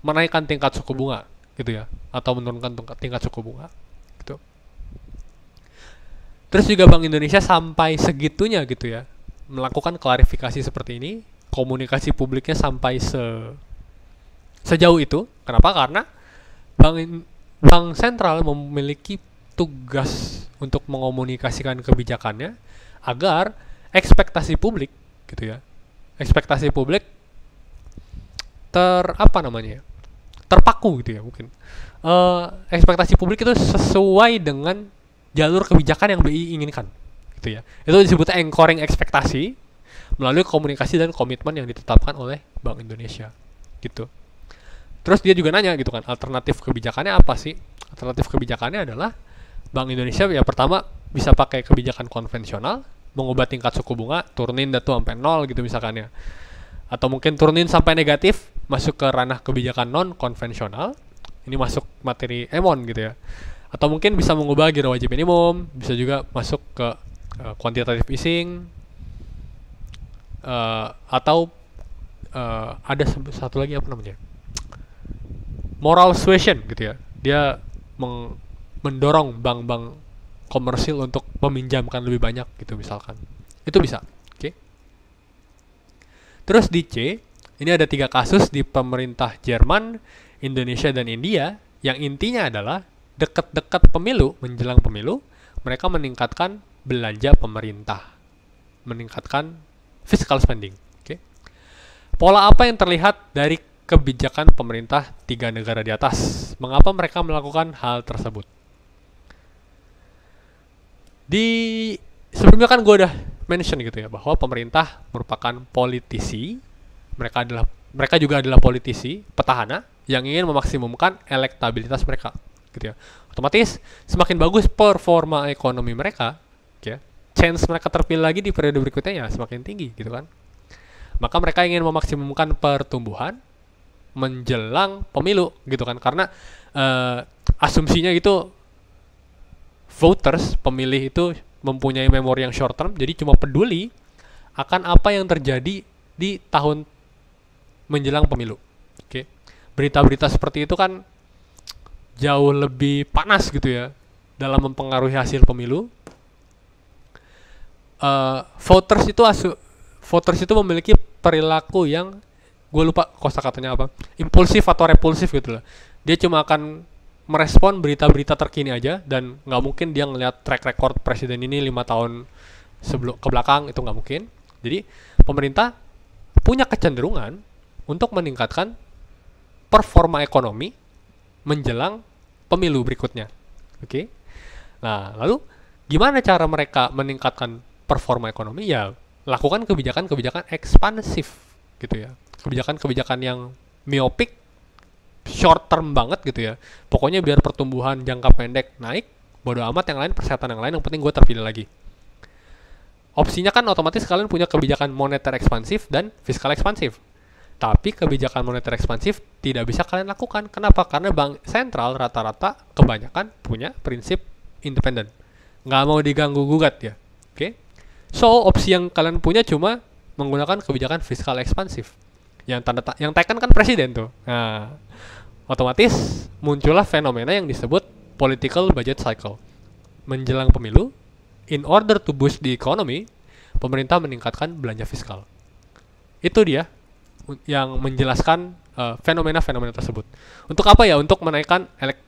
menaikkan tingkat suku bunga gitu ya atau menurunkan tingkat suku bunga gitu. Terus juga Bank Indonesia sampai segitunya gitu ya melakukan klarifikasi seperti ini, komunikasi publiknya sampai se sejauh itu. Kenapa? Karena Bank bank sentral memiliki tugas untuk mengomunikasikan kebijakannya agar ekspektasi publik gitu ya ekspektasi publik ter apa namanya terpaku gitu ya mungkin uh, ekspektasi publik itu sesuai dengan jalur kebijakan yang BI inginkan gitu ya itu disebut anchoring ekspektasi melalui komunikasi dan komitmen yang ditetapkan oleh Bank Indonesia gitu Terus dia juga nanya gitu kan, alternatif kebijakannya apa sih? Alternatif kebijakannya adalah Bank Indonesia ya pertama bisa pakai kebijakan konvensional, mengubah tingkat suku bunga, turunin datu sampai nol gitu misalkan ya. Atau mungkin turunin sampai negatif, masuk ke ranah kebijakan non konvensional. Ini masuk materi Emon gitu ya. Atau mungkin bisa mengubah giro wajib minimum, bisa juga masuk ke uh, easing uh, atau uh, ada satu lagi apa namanya? moral suasion gitu ya dia meng mendorong bank-bank komersil untuk meminjamkan lebih banyak gitu misalkan itu bisa oke okay? terus di C ini ada tiga kasus di pemerintah Jerman Indonesia dan India yang intinya adalah dekat-dekat pemilu menjelang pemilu mereka meningkatkan belanja pemerintah meningkatkan fiscal spending oke pola apa yang terlihat dari kebijakan pemerintah tiga negara di atas. Mengapa mereka melakukan hal tersebut? Di sebelumnya kan gue udah mention gitu ya bahwa pemerintah merupakan politisi, mereka adalah mereka juga adalah politisi petahana yang ingin memaksimumkan elektabilitas mereka gitu ya. Otomatis semakin bagus performa ekonomi mereka, gitu ya, chance mereka terpilih lagi di periode berikutnya ya semakin tinggi gitu kan. Maka mereka ingin memaksimumkan pertumbuhan menjelang pemilu gitu kan karena uh, asumsinya gitu voters pemilih itu mempunyai memori yang short term jadi cuma peduli akan apa yang terjadi di tahun menjelang pemilu oke okay. berita-berita seperti itu kan jauh lebih panas gitu ya dalam mempengaruhi hasil pemilu uh, voters itu asu voters itu memiliki perilaku yang gue lupa kosa katanya apa impulsif atau repulsif gitu loh dia cuma akan merespon berita-berita terkini aja dan nggak mungkin dia ngelihat track record presiden ini lima tahun sebelum ke belakang itu nggak mungkin jadi pemerintah punya kecenderungan untuk meningkatkan performa ekonomi menjelang pemilu berikutnya oke okay? nah lalu gimana cara mereka meningkatkan performa ekonomi ya lakukan kebijakan-kebijakan ekspansif gitu ya kebijakan-kebijakan yang miopik short term banget gitu ya pokoknya biar pertumbuhan jangka pendek naik bodo amat yang lain persyaratan yang lain yang penting gue terpilih lagi opsinya kan otomatis kalian punya kebijakan moneter ekspansif dan fiskal ekspansif tapi kebijakan moneter ekspansif tidak bisa kalian lakukan kenapa karena bank sentral rata-rata kebanyakan punya prinsip independen nggak mau diganggu gugat ya oke okay? so opsi yang kalian punya cuma menggunakan kebijakan fiskal ekspansif yang tanda ta yang Tekken kan presiden tuh nah otomatis muncullah fenomena yang disebut political budget cycle menjelang pemilu in order to boost the economy pemerintah meningkatkan belanja fiskal itu dia yang menjelaskan eh, fenomena-fenomena uh, tersebut untuk apa ya untuk menaikkan elek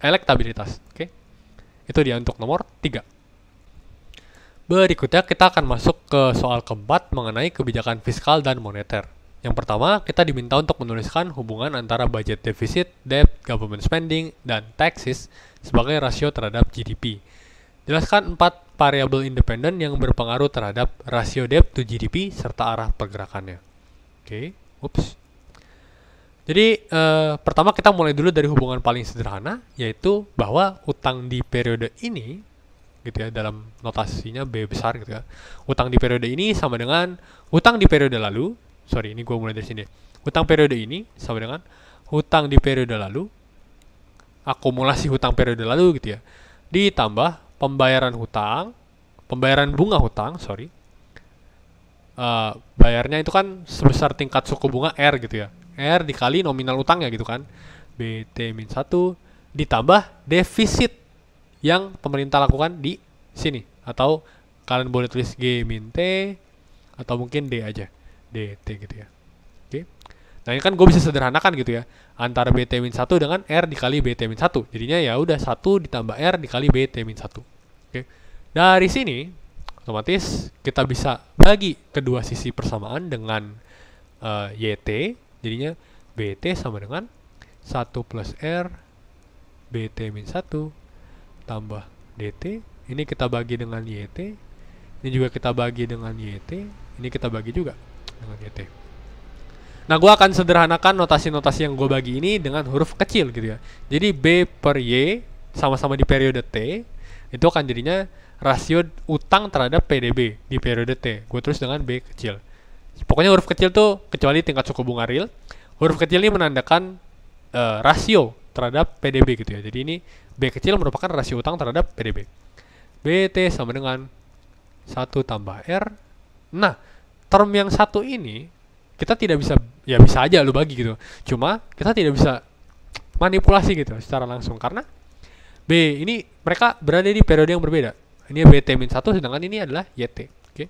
elektabilitas oke okay? itu dia untuk nomor tiga. Berikutnya kita akan masuk ke soal keempat mengenai kebijakan fiskal dan moneter. Yang pertama, kita diminta untuk menuliskan hubungan antara budget deficit, debt, government spending, dan taxes sebagai rasio terhadap GDP. Jelaskan empat variabel independen yang berpengaruh terhadap rasio debt to GDP serta arah pergerakannya. Oke, okay. ups. Jadi, eh, pertama kita mulai dulu dari hubungan paling sederhana, yaitu bahwa utang di periode ini, gitu ya, dalam notasinya B besar gitu ya, utang di periode ini sama dengan utang di periode lalu sorry ini gue mulai dari sini hutang periode ini sama dengan hutang di periode lalu akumulasi hutang periode lalu gitu ya ditambah pembayaran hutang pembayaran bunga hutang sorry uh, bayarnya itu kan sebesar tingkat suku bunga R gitu ya R dikali nominal ya gitu kan BT min satu ditambah defisit yang pemerintah lakukan di sini atau kalian boleh tulis G min T atau mungkin D aja dt gitu ya oke okay. nah ini kan gue bisa sederhanakan gitu ya antara bt 1 satu dengan r dikali bt 1 satu jadinya ya udah satu ditambah r dikali bt 1 satu oke okay. dari sini otomatis kita bisa bagi kedua sisi persamaan dengan uh, eh, yt jadinya bt sama dengan 1 plus r bt 1 tambah dt ini kita bagi dengan yt ini juga kita bagi dengan YT, ini kita bagi juga. Oh, iya, nah, gue akan sederhanakan notasi-notasi yang gue bagi ini dengan huruf kecil gitu ya. Jadi B per Y sama-sama di periode T, itu akan jadinya rasio utang terhadap PDB di periode T. Gue terus dengan B kecil. Pokoknya huruf kecil tuh, kecuali tingkat suku bunga real, huruf kecil ini menandakan uh, rasio terhadap PDB gitu ya. Jadi ini B kecil merupakan rasio utang terhadap PDB. BT sama dengan 1 tambah R. Nah, term yang satu ini kita tidak bisa ya bisa aja lu bagi gitu cuma kita tidak bisa manipulasi gitu secara langsung karena B ini mereka berada di periode yang berbeda ini BT min satu sedangkan ini adalah YT oke okay?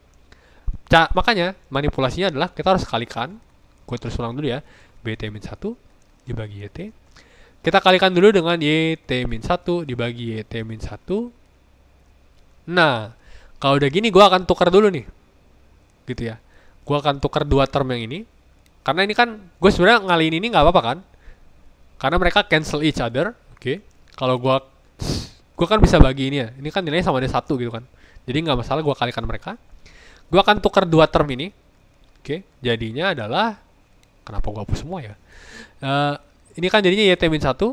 C- makanya manipulasinya adalah kita harus kalikan gue terus ulang dulu ya BT min satu dibagi YT kita kalikan dulu dengan YT min satu dibagi YT min satu nah kalau udah gini gue akan tukar dulu nih gitu ya gue akan tukar dua term yang ini karena ini kan gue sebenarnya ngalihin ini nggak apa-apa kan karena mereka cancel each other oke okay. kalau gue gue kan bisa bagi ini ya ini kan nilainya sama dengan satu gitu kan jadi nggak masalah gue kalikan mereka gue akan tukar dua term ini oke okay. jadinya adalah kenapa gue hapus semua ya uh, ini kan jadinya yt minus satu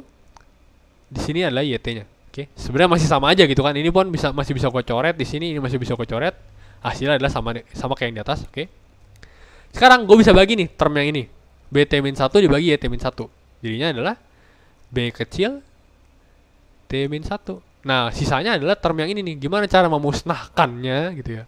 di sini adalah yt nya oke okay. sebenarnya masih sama aja gitu kan ini pun bisa masih bisa gue coret di sini ini masih bisa gue coret hasilnya adalah sama sama kayak yang di atas oke okay. Sekarang gue bisa bagi nih term yang ini. BT min satu dibagi t min satu Jadinya adalah B kecil T min satu Nah, sisanya adalah term yang ini nih. Gimana cara memusnahkannya gitu ya.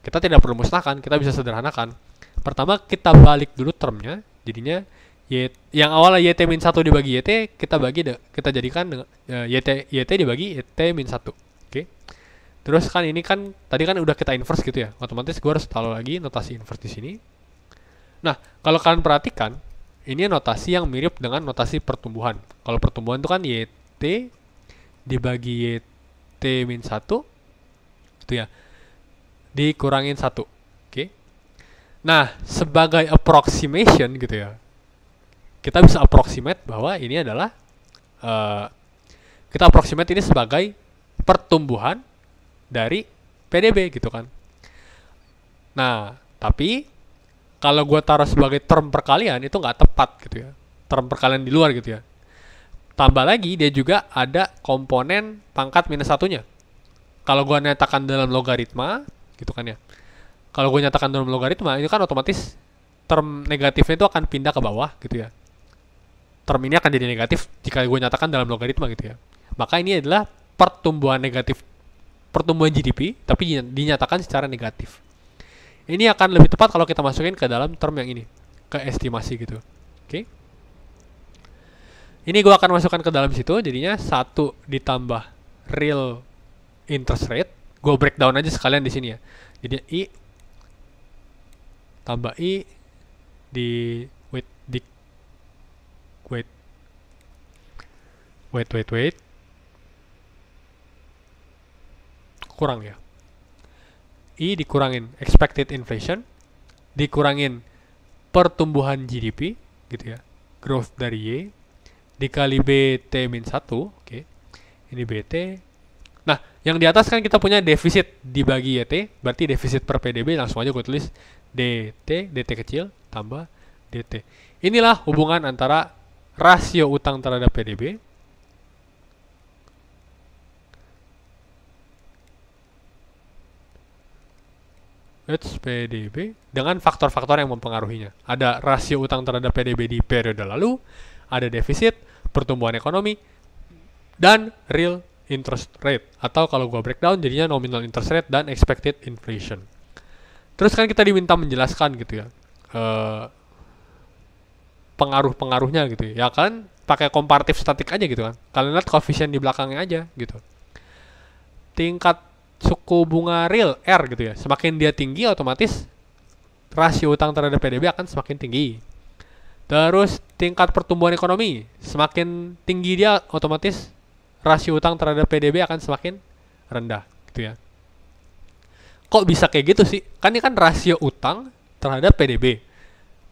Kita tidak perlu musnahkan, kita bisa sederhanakan. Pertama, kita balik dulu termnya. Jadinya y, yang awalnya YT min satu dibagi YT, kita bagi de, kita jadikan dengan, uh, eh, YT, YT dibagi YT min satu Oke. Okay? Terus kan ini kan tadi kan udah kita inverse gitu ya. Otomatis gue harus taruh lagi notasi inverse di sini. Nah, kalau kalian perhatikan, ini notasi yang mirip dengan notasi pertumbuhan. Kalau pertumbuhan itu kan YT dibagi YT min 1, itu ya, dikurangin 1. Oke. Nah, sebagai approximation gitu ya, kita bisa approximate bahwa ini adalah, uh, kita approximate ini sebagai pertumbuhan dari PDB gitu kan. Nah, tapi kalau gue taruh sebagai term perkalian itu nggak tepat gitu ya term perkalian di luar gitu ya tambah lagi dia juga ada komponen pangkat minus satunya kalau gue nyatakan dalam logaritma gitu kan ya kalau gue nyatakan dalam logaritma itu kan otomatis term negatifnya itu akan pindah ke bawah gitu ya term ini akan jadi negatif jika gue nyatakan dalam logaritma gitu ya maka ini adalah pertumbuhan negatif pertumbuhan GDP tapi dinyatakan secara negatif ini akan lebih tepat kalau kita masukin ke dalam term yang ini, ke estimasi gitu. Oke. Okay? Ini gue akan masukkan ke dalam situ, jadinya satu ditambah real interest rate. Gue breakdown aja sekalian di sini ya. Jadi i tambah i di wait di wait wait wait wait kurang ya I dikurangin expected inflation, dikurangin pertumbuhan GDP, gitu ya, growth dari Y, dikali BT min 1, oke, okay. ini BT. Nah, yang di atas kan kita punya defisit dibagi YT, berarti defisit per PDB, langsung aja gue tulis DT, DT kecil, tambah DT. Inilah hubungan antara rasio utang terhadap PDB Let's PDB dengan faktor-faktor yang mempengaruhinya. Ada rasio utang terhadap PDB di periode lalu, ada defisit, pertumbuhan ekonomi, dan real interest rate. Atau kalau gue breakdown jadinya nominal interest rate dan expected inflation. Terus kan kita diminta menjelaskan gitu ya. Eh, pengaruh-pengaruhnya gitu ya. Ya kan pakai komparatif statik aja gitu kan. Kalian lihat koefisien di belakangnya aja gitu. Tingkat suku bunga real R gitu ya, semakin dia tinggi otomatis rasio utang terhadap PDB akan semakin tinggi. Terus tingkat pertumbuhan ekonomi, semakin tinggi dia otomatis rasio utang terhadap PDB akan semakin rendah gitu ya. Kok bisa kayak gitu sih? Kan ini kan rasio utang terhadap PDB.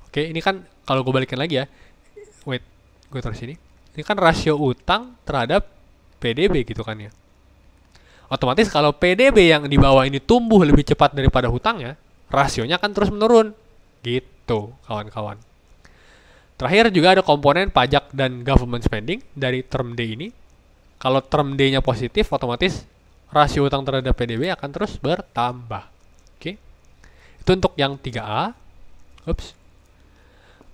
Oke, ini kan kalau gue balikin lagi ya. Wait, gue terus ini Ini kan rasio utang terhadap PDB gitu kan ya. Otomatis kalau PDB yang di bawah ini tumbuh lebih cepat daripada hutangnya, rasionya akan terus menurun. Gitu, kawan-kawan. Terakhir juga ada komponen pajak dan government spending dari term D ini. Kalau term D-nya positif, otomatis rasio utang terhadap PDB akan terus bertambah. Oke. Itu untuk yang 3A. Ups.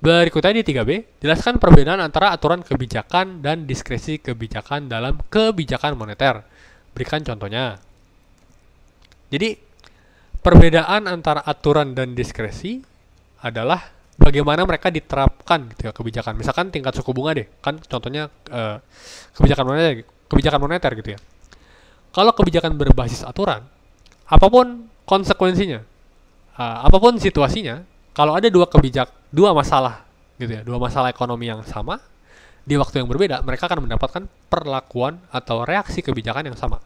Berikutnya di 3B, jelaskan perbedaan antara aturan kebijakan dan diskresi kebijakan dalam kebijakan moneter Berikan contohnya. Jadi, perbedaan antara aturan dan diskresi adalah bagaimana mereka diterapkan gitu ya kebijakan. Misalkan tingkat suku bunga deh, kan contohnya eh, kebijakan moneter, kebijakan moneter gitu ya. Kalau kebijakan berbasis aturan, apapun konsekuensinya, eh, apapun situasinya, kalau ada dua kebijak, dua masalah gitu ya, dua masalah ekonomi yang sama, di waktu yang berbeda, mereka akan mendapatkan perlakuan atau reaksi kebijakan yang sama.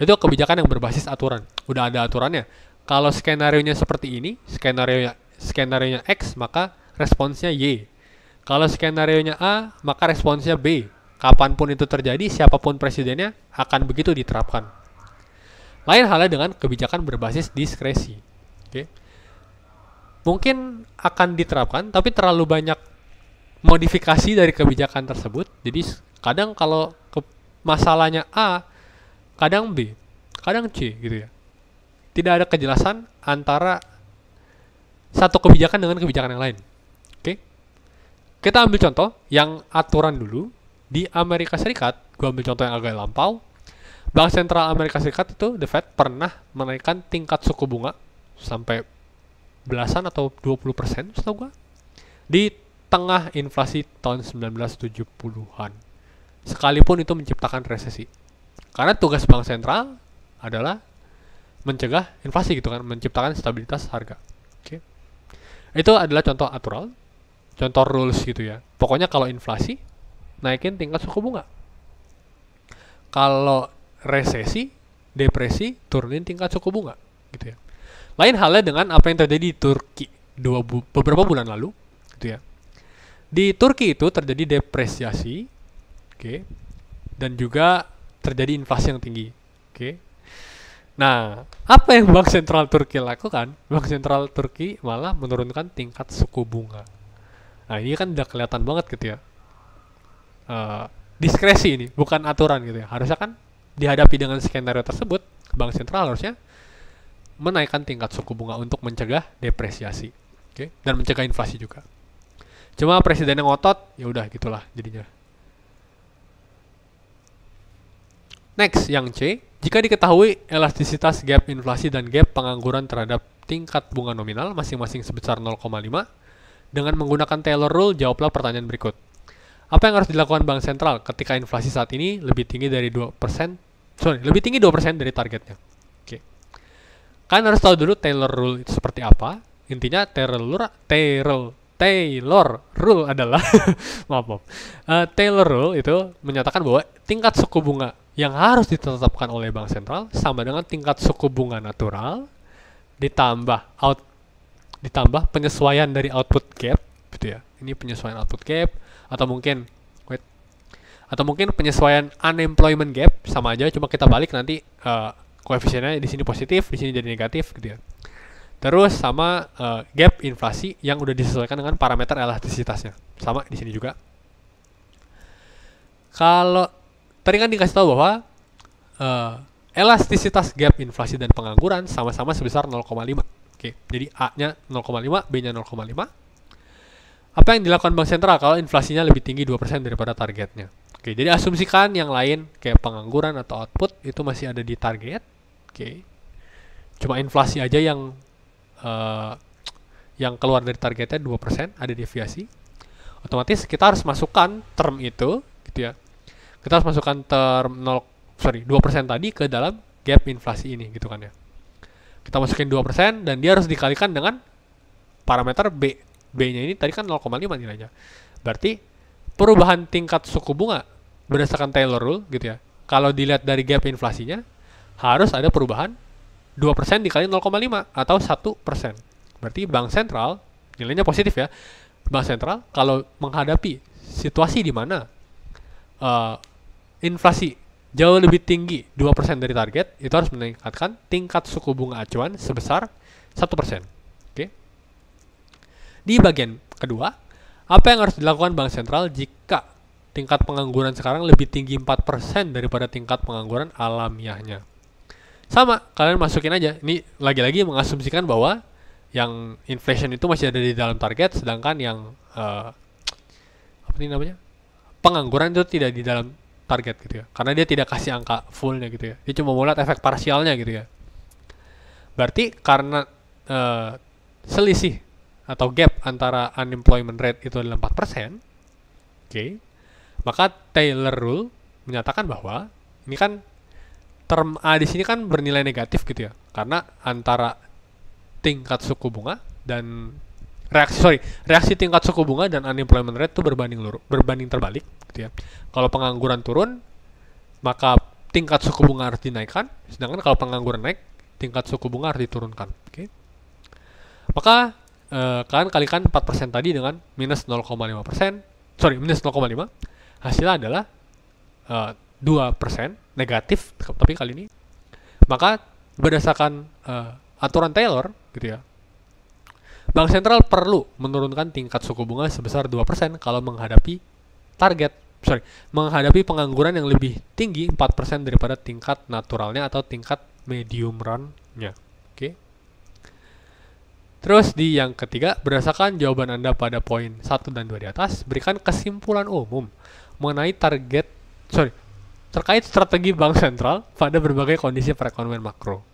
Itu kebijakan yang berbasis aturan. Udah ada aturannya. Kalau skenario-nya seperti ini, skenario-nya skenario X, maka responsnya Y. Kalau skenario-nya A, maka responsnya B. Kapanpun itu terjadi, siapapun presidennya akan begitu diterapkan. Lain halnya dengan kebijakan berbasis diskresi. Oke. Okay. Mungkin akan diterapkan, tapi terlalu banyak modifikasi dari kebijakan tersebut. Jadi kadang kalau ke masalahnya A, kadang B, kadang C gitu ya. Tidak ada kejelasan antara satu kebijakan dengan kebijakan yang lain. Oke. Kita ambil contoh yang aturan dulu di Amerika Serikat, gua ambil contoh yang agak lampau. Bank Sentral Amerika Serikat itu The Fed pernah menaikkan tingkat suku bunga sampai belasan atau 20% setahu gua di tengah inflasi tahun 1970-an. Sekalipun itu menciptakan resesi. Karena tugas bank sentral adalah mencegah inflasi gitu kan, menciptakan stabilitas harga. Oke. Okay. Itu adalah contoh aturan, contoh rules gitu ya. Pokoknya kalau inflasi naikin tingkat suku bunga. Kalau resesi, depresi turunin tingkat suku bunga gitu ya. Lain halnya dengan apa yang terjadi di Turki dua bu beberapa bulan lalu gitu ya di Turki itu terjadi depresiasi, oke, okay, dan juga terjadi inflasi yang tinggi, oke. Okay. Nah, apa yang Bank Sentral Turki lakukan? Bank Sentral Turki malah menurunkan tingkat suku bunga. Nah, ini kan udah kelihatan banget gitu ya. Uh, diskresi ini, bukan aturan gitu ya. Harusnya kan dihadapi dengan skenario tersebut, Bank Sentral harusnya menaikkan tingkat suku bunga untuk mencegah depresiasi, oke, okay? dan mencegah inflasi juga cuma presiden yang ngotot ya udah gitulah jadinya next yang C jika diketahui elastisitas gap inflasi dan gap pengangguran terhadap tingkat bunga nominal masing-masing sebesar 0,5 dengan menggunakan Taylor Rule jawablah pertanyaan berikut apa yang harus dilakukan bank sentral ketika inflasi saat ini lebih tinggi dari 2% sorry, lebih tinggi 2% dari targetnya oke okay. kalian harus tahu dulu Taylor Rule itu seperti apa intinya Taylor Rule, Taylor, Taylor Rule adalah maaf maaf uh, Taylor Rule itu menyatakan bahwa tingkat suku bunga yang harus ditetapkan oleh bank sentral sama dengan tingkat suku bunga natural ditambah out ditambah penyesuaian dari output gap gitu ya ini penyesuaian output gap atau mungkin wait atau mungkin penyesuaian unemployment gap sama aja cuma kita balik nanti uh, koefisiennya di sini positif di sini jadi negatif gitu ya Terus sama uh, gap inflasi yang udah disesuaikan dengan parameter elastisitasnya. Sama di sini juga. Kalau tadi kan dikasih tahu bahwa uh, elastisitas gap inflasi dan pengangguran sama-sama sebesar 0,5. Oke, jadi A-nya 0,5, B-nya 0,5. Apa yang dilakukan Bank Sentral kalau inflasinya lebih tinggi 2% daripada targetnya? Oke, jadi asumsikan yang lain kayak pengangguran atau output itu masih ada di target. Oke. Cuma inflasi aja yang uh, yang keluar dari targetnya 2% ada deviasi otomatis kita harus masukkan term itu gitu ya kita harus masukkan term 0 sorry 2% tadi ke dalam gap inflasi ini gitu kan ya kita masukin 2% dan dia harus dikalikan dengan parameter B B nya ini tadi kan 0,5 nilainya berarti perubahan tingkat suku bunga berdasarkan Taylor Rule gitu ya kalau dilihat dari gap inflasinya harus ada perubahan 2% dikali 0,5 atau 1%. Berarti bank sentral nilainya positif ya. Bank sentral kalau menghadapi situasi di mana uh, inflasi jauh lebih tinggi 2% dari target, itu harus meningkatkan tingkat suku bunga acuan sebesar 1%. Oke. Okay. Di bagian kedua, apa yang harus dilakukan bank sentral jika tingkat pengangguran sekarang lebih tinggi 4% daripada tingkat pengangguran alamiahnya? sama kalian masukin aja ini lagi-lagi mengasumsikan bahwa yang inflation itu masih ada di dalam target sedangkan yang uh, apa ini namanya pengangguran itu tidak di dalam target gitu ya karena dia tidak kasih angka fullnya gitu ya dia cuma melihat efek parsialnya gitu ya berarti karena uh, selisih atau gap antara unemployment rate itu adalah 4%, oke. Okay, maka Taylor Rule menyatakan bahwa ini kan term A di sini kan bernilai negatif gitu ya. Karena antara tingkat suku bunga dan reaksi sorry reaksi tingkat suku bunga dan unemployment rate itu berbanding lurus berbanding terbalik gitu ya kalau pengangguran turun maka tingkat suku bunga harus dinaikkan sedangkan kalau pengangguran naik tingkat suku bunga harus diturunkan oke okay? maka e, kalian kalikan 4% tadi dengan minus 0,5% sorry minus 0,5 hasilnya adalah e, eh, 2% negatif tapi kali ini maka berdasarkan uh, aturan Taylor gitu ya Bank sentral perlu menurunkan tingkat suku bunga sebesar 2% kalau menghadapi target sorry menghadapi pengangguran yang lebih tinggi 4% daripada tingkat naturalnya atau tingkat medium run-nya. Oke. Okay. Terus di yang ketiga, berdasarkan jawaban Anda pada poin 1 dan 2 di atas, berikan kesimpulan umum mengenai target sorry, terkait strategi bank sentral pada berbagai kondisi perekonomian makro.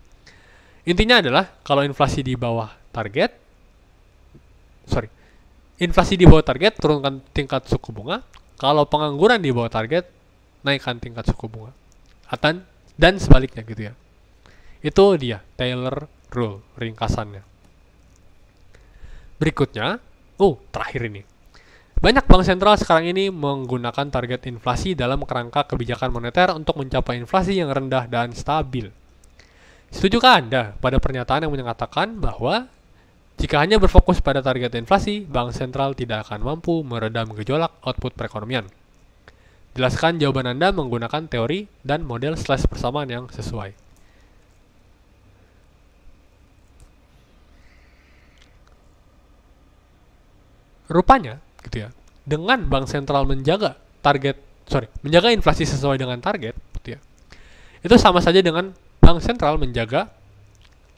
Intinya adalah kalau inflasi di bawah target, sorry, inflasi di bawah target turunkan tingkat suku bunga, kalau pengangguran di bawah target naikkan tingkat suku bunga. Atan dan sebaliknya gitu ya. Itu dia Taylor Rule ringkasannya. Berikutnya, oh terakhir ini banyak bank sentral sekarang ini menggunakan target inflasi dalam kerangka kebijakan moneter untuk mencapai inflasi yang rendah dan stabil. Setujukah Anda pada pernyataan yang menyatakan bahwa jika hanya berfokus pada target inflasi, bank sentral tidak akan mampu meredam gejolak output perekonomian? Jelaskan jawaban Anda menggunakan teori dan model slash persamaan yang sesuai. Rupanya, gitu ya dengan bank sentral menjaga target sorry menjaga inflasi sesuai dengan target gitu ya itu sama saja dengan bank sentral menjaga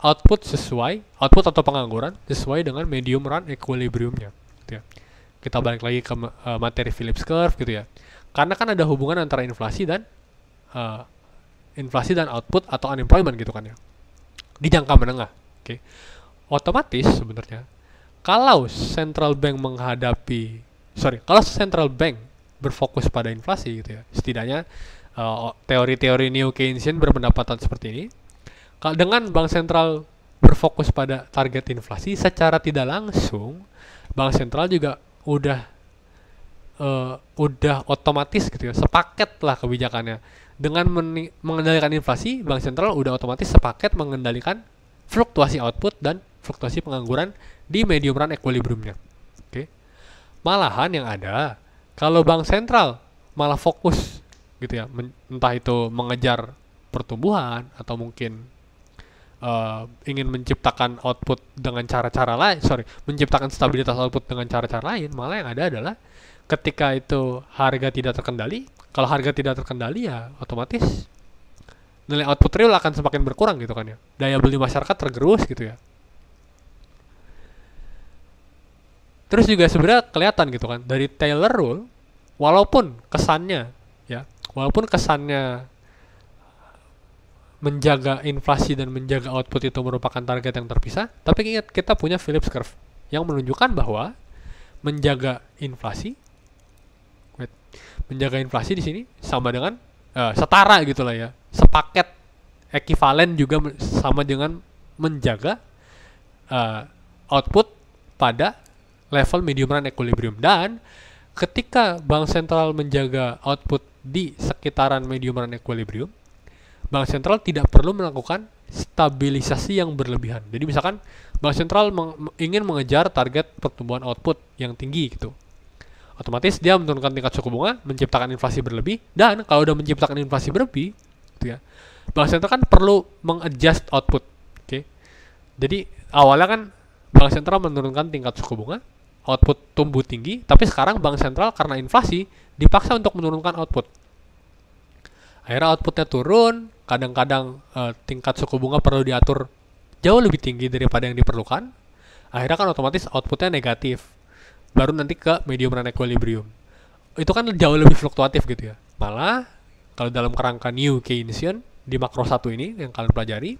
output sesuai output atau pengangguran sesuai dengan medium run equilibriumnya gitu ya kita balik lagi ke eh, materi Phillips curve gitu ya karena kan ada hubungan antara inflasi dan uh, inflasi dan output atau unemployment gitu kan ya di jangka menengah oke okay. otomatis sebenarnya kalau central bank menghadapi sorry kalau central bank berfokus pada inflasi gitu ya setidaknya eh, teori-teori uh, new Keynesian berpendapatan seperti ini dengan bank sentral berfokus pada target inflasi secara tidak langsung bank sentral juga udah uh, udah otomatis gitu ya sepaket lah kebijakannya dengan mengendalikan inflasi bank sentral udah otomatis sepaket mengendalikan fluktuasi output dan fluktuasi pengangguran di medium run equilibriumnya. Oke. Malahan yang ada kalau bank sentral malah fokus gitu ya, entah itu mengejar pertumbuhan atau mungkin uh, ingin menciptakan output dengan cara-cara lain, sorry, menciptakan stabilitas output dengan cara-cara lain, malah yang ada adalah ketika itu harga tidak terkendali, kalau harga tidak terkendali ya otomatis nilai output real akan semakin berkurang gitu kan ya. Daya beli masyarakat tergerus gitu ya. Terus juga sebenarnya kelihatan gitu kan dari Taylor Rule walaupun kesannya ya, walaupun kesannya menjaga inflasi dan menjaga output itu merupakan target yang terpisah, tapi ingat kita punya Phillips curve yang menunjukkan bahwa menjaga inflasi wait, menjaga inflasi di sini sama dengan uh, setara gitulah ya, sepaket ekivalen juga sama dengan menjaga uh, output pada level medium run equilibrium dan ketika bank sentral menjaga output di sekitaran medium run equilibrium bank sentral tidak perlu melakukan stabilisasi yang berlebihan jadi misalkan bank sentral meng ingin mengejar target pertumbuhan output yang tinggi gitu otomatis dia menurunkan tingkat suku bunga menciptakan inflasi berlebih dan kalau udah menciptakan inflasi berlebih gitu ya bank sentral kan perlu mengadjust output oke okay? jadi awalnya kan bank sentral menurunkan tingkat suku bunga output tumbuh tinggi, tapi sekarang bank sentral karena inflasi dipaksa untuk menurunkan output. Akhirnya outputnya turun, kadang-kadang e, tingkat suku bunga perlu diatur jauh lebih tinggi daripada yang diperlukan. Akhirnya kan otomatis outputnya negatif. Baru nanti ke medium run equilibrium. Itu kan jauh lebih fluktuatif gitu ya. Malah kalau dalam kerangka New Keynesian di makro satu ini yang kalian pelajari,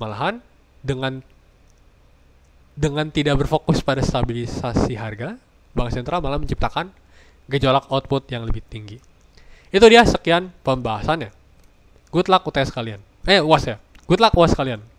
malahan dengan dengan tidak berfokus pada stabilisasi harga, Bank Sentral malah menciptakan gejolak output yang lebih tinggi. Itu dia sekian pembahasannya. Good luck UTS kalian. Eh, UAS ya. Good luck UAS kalian.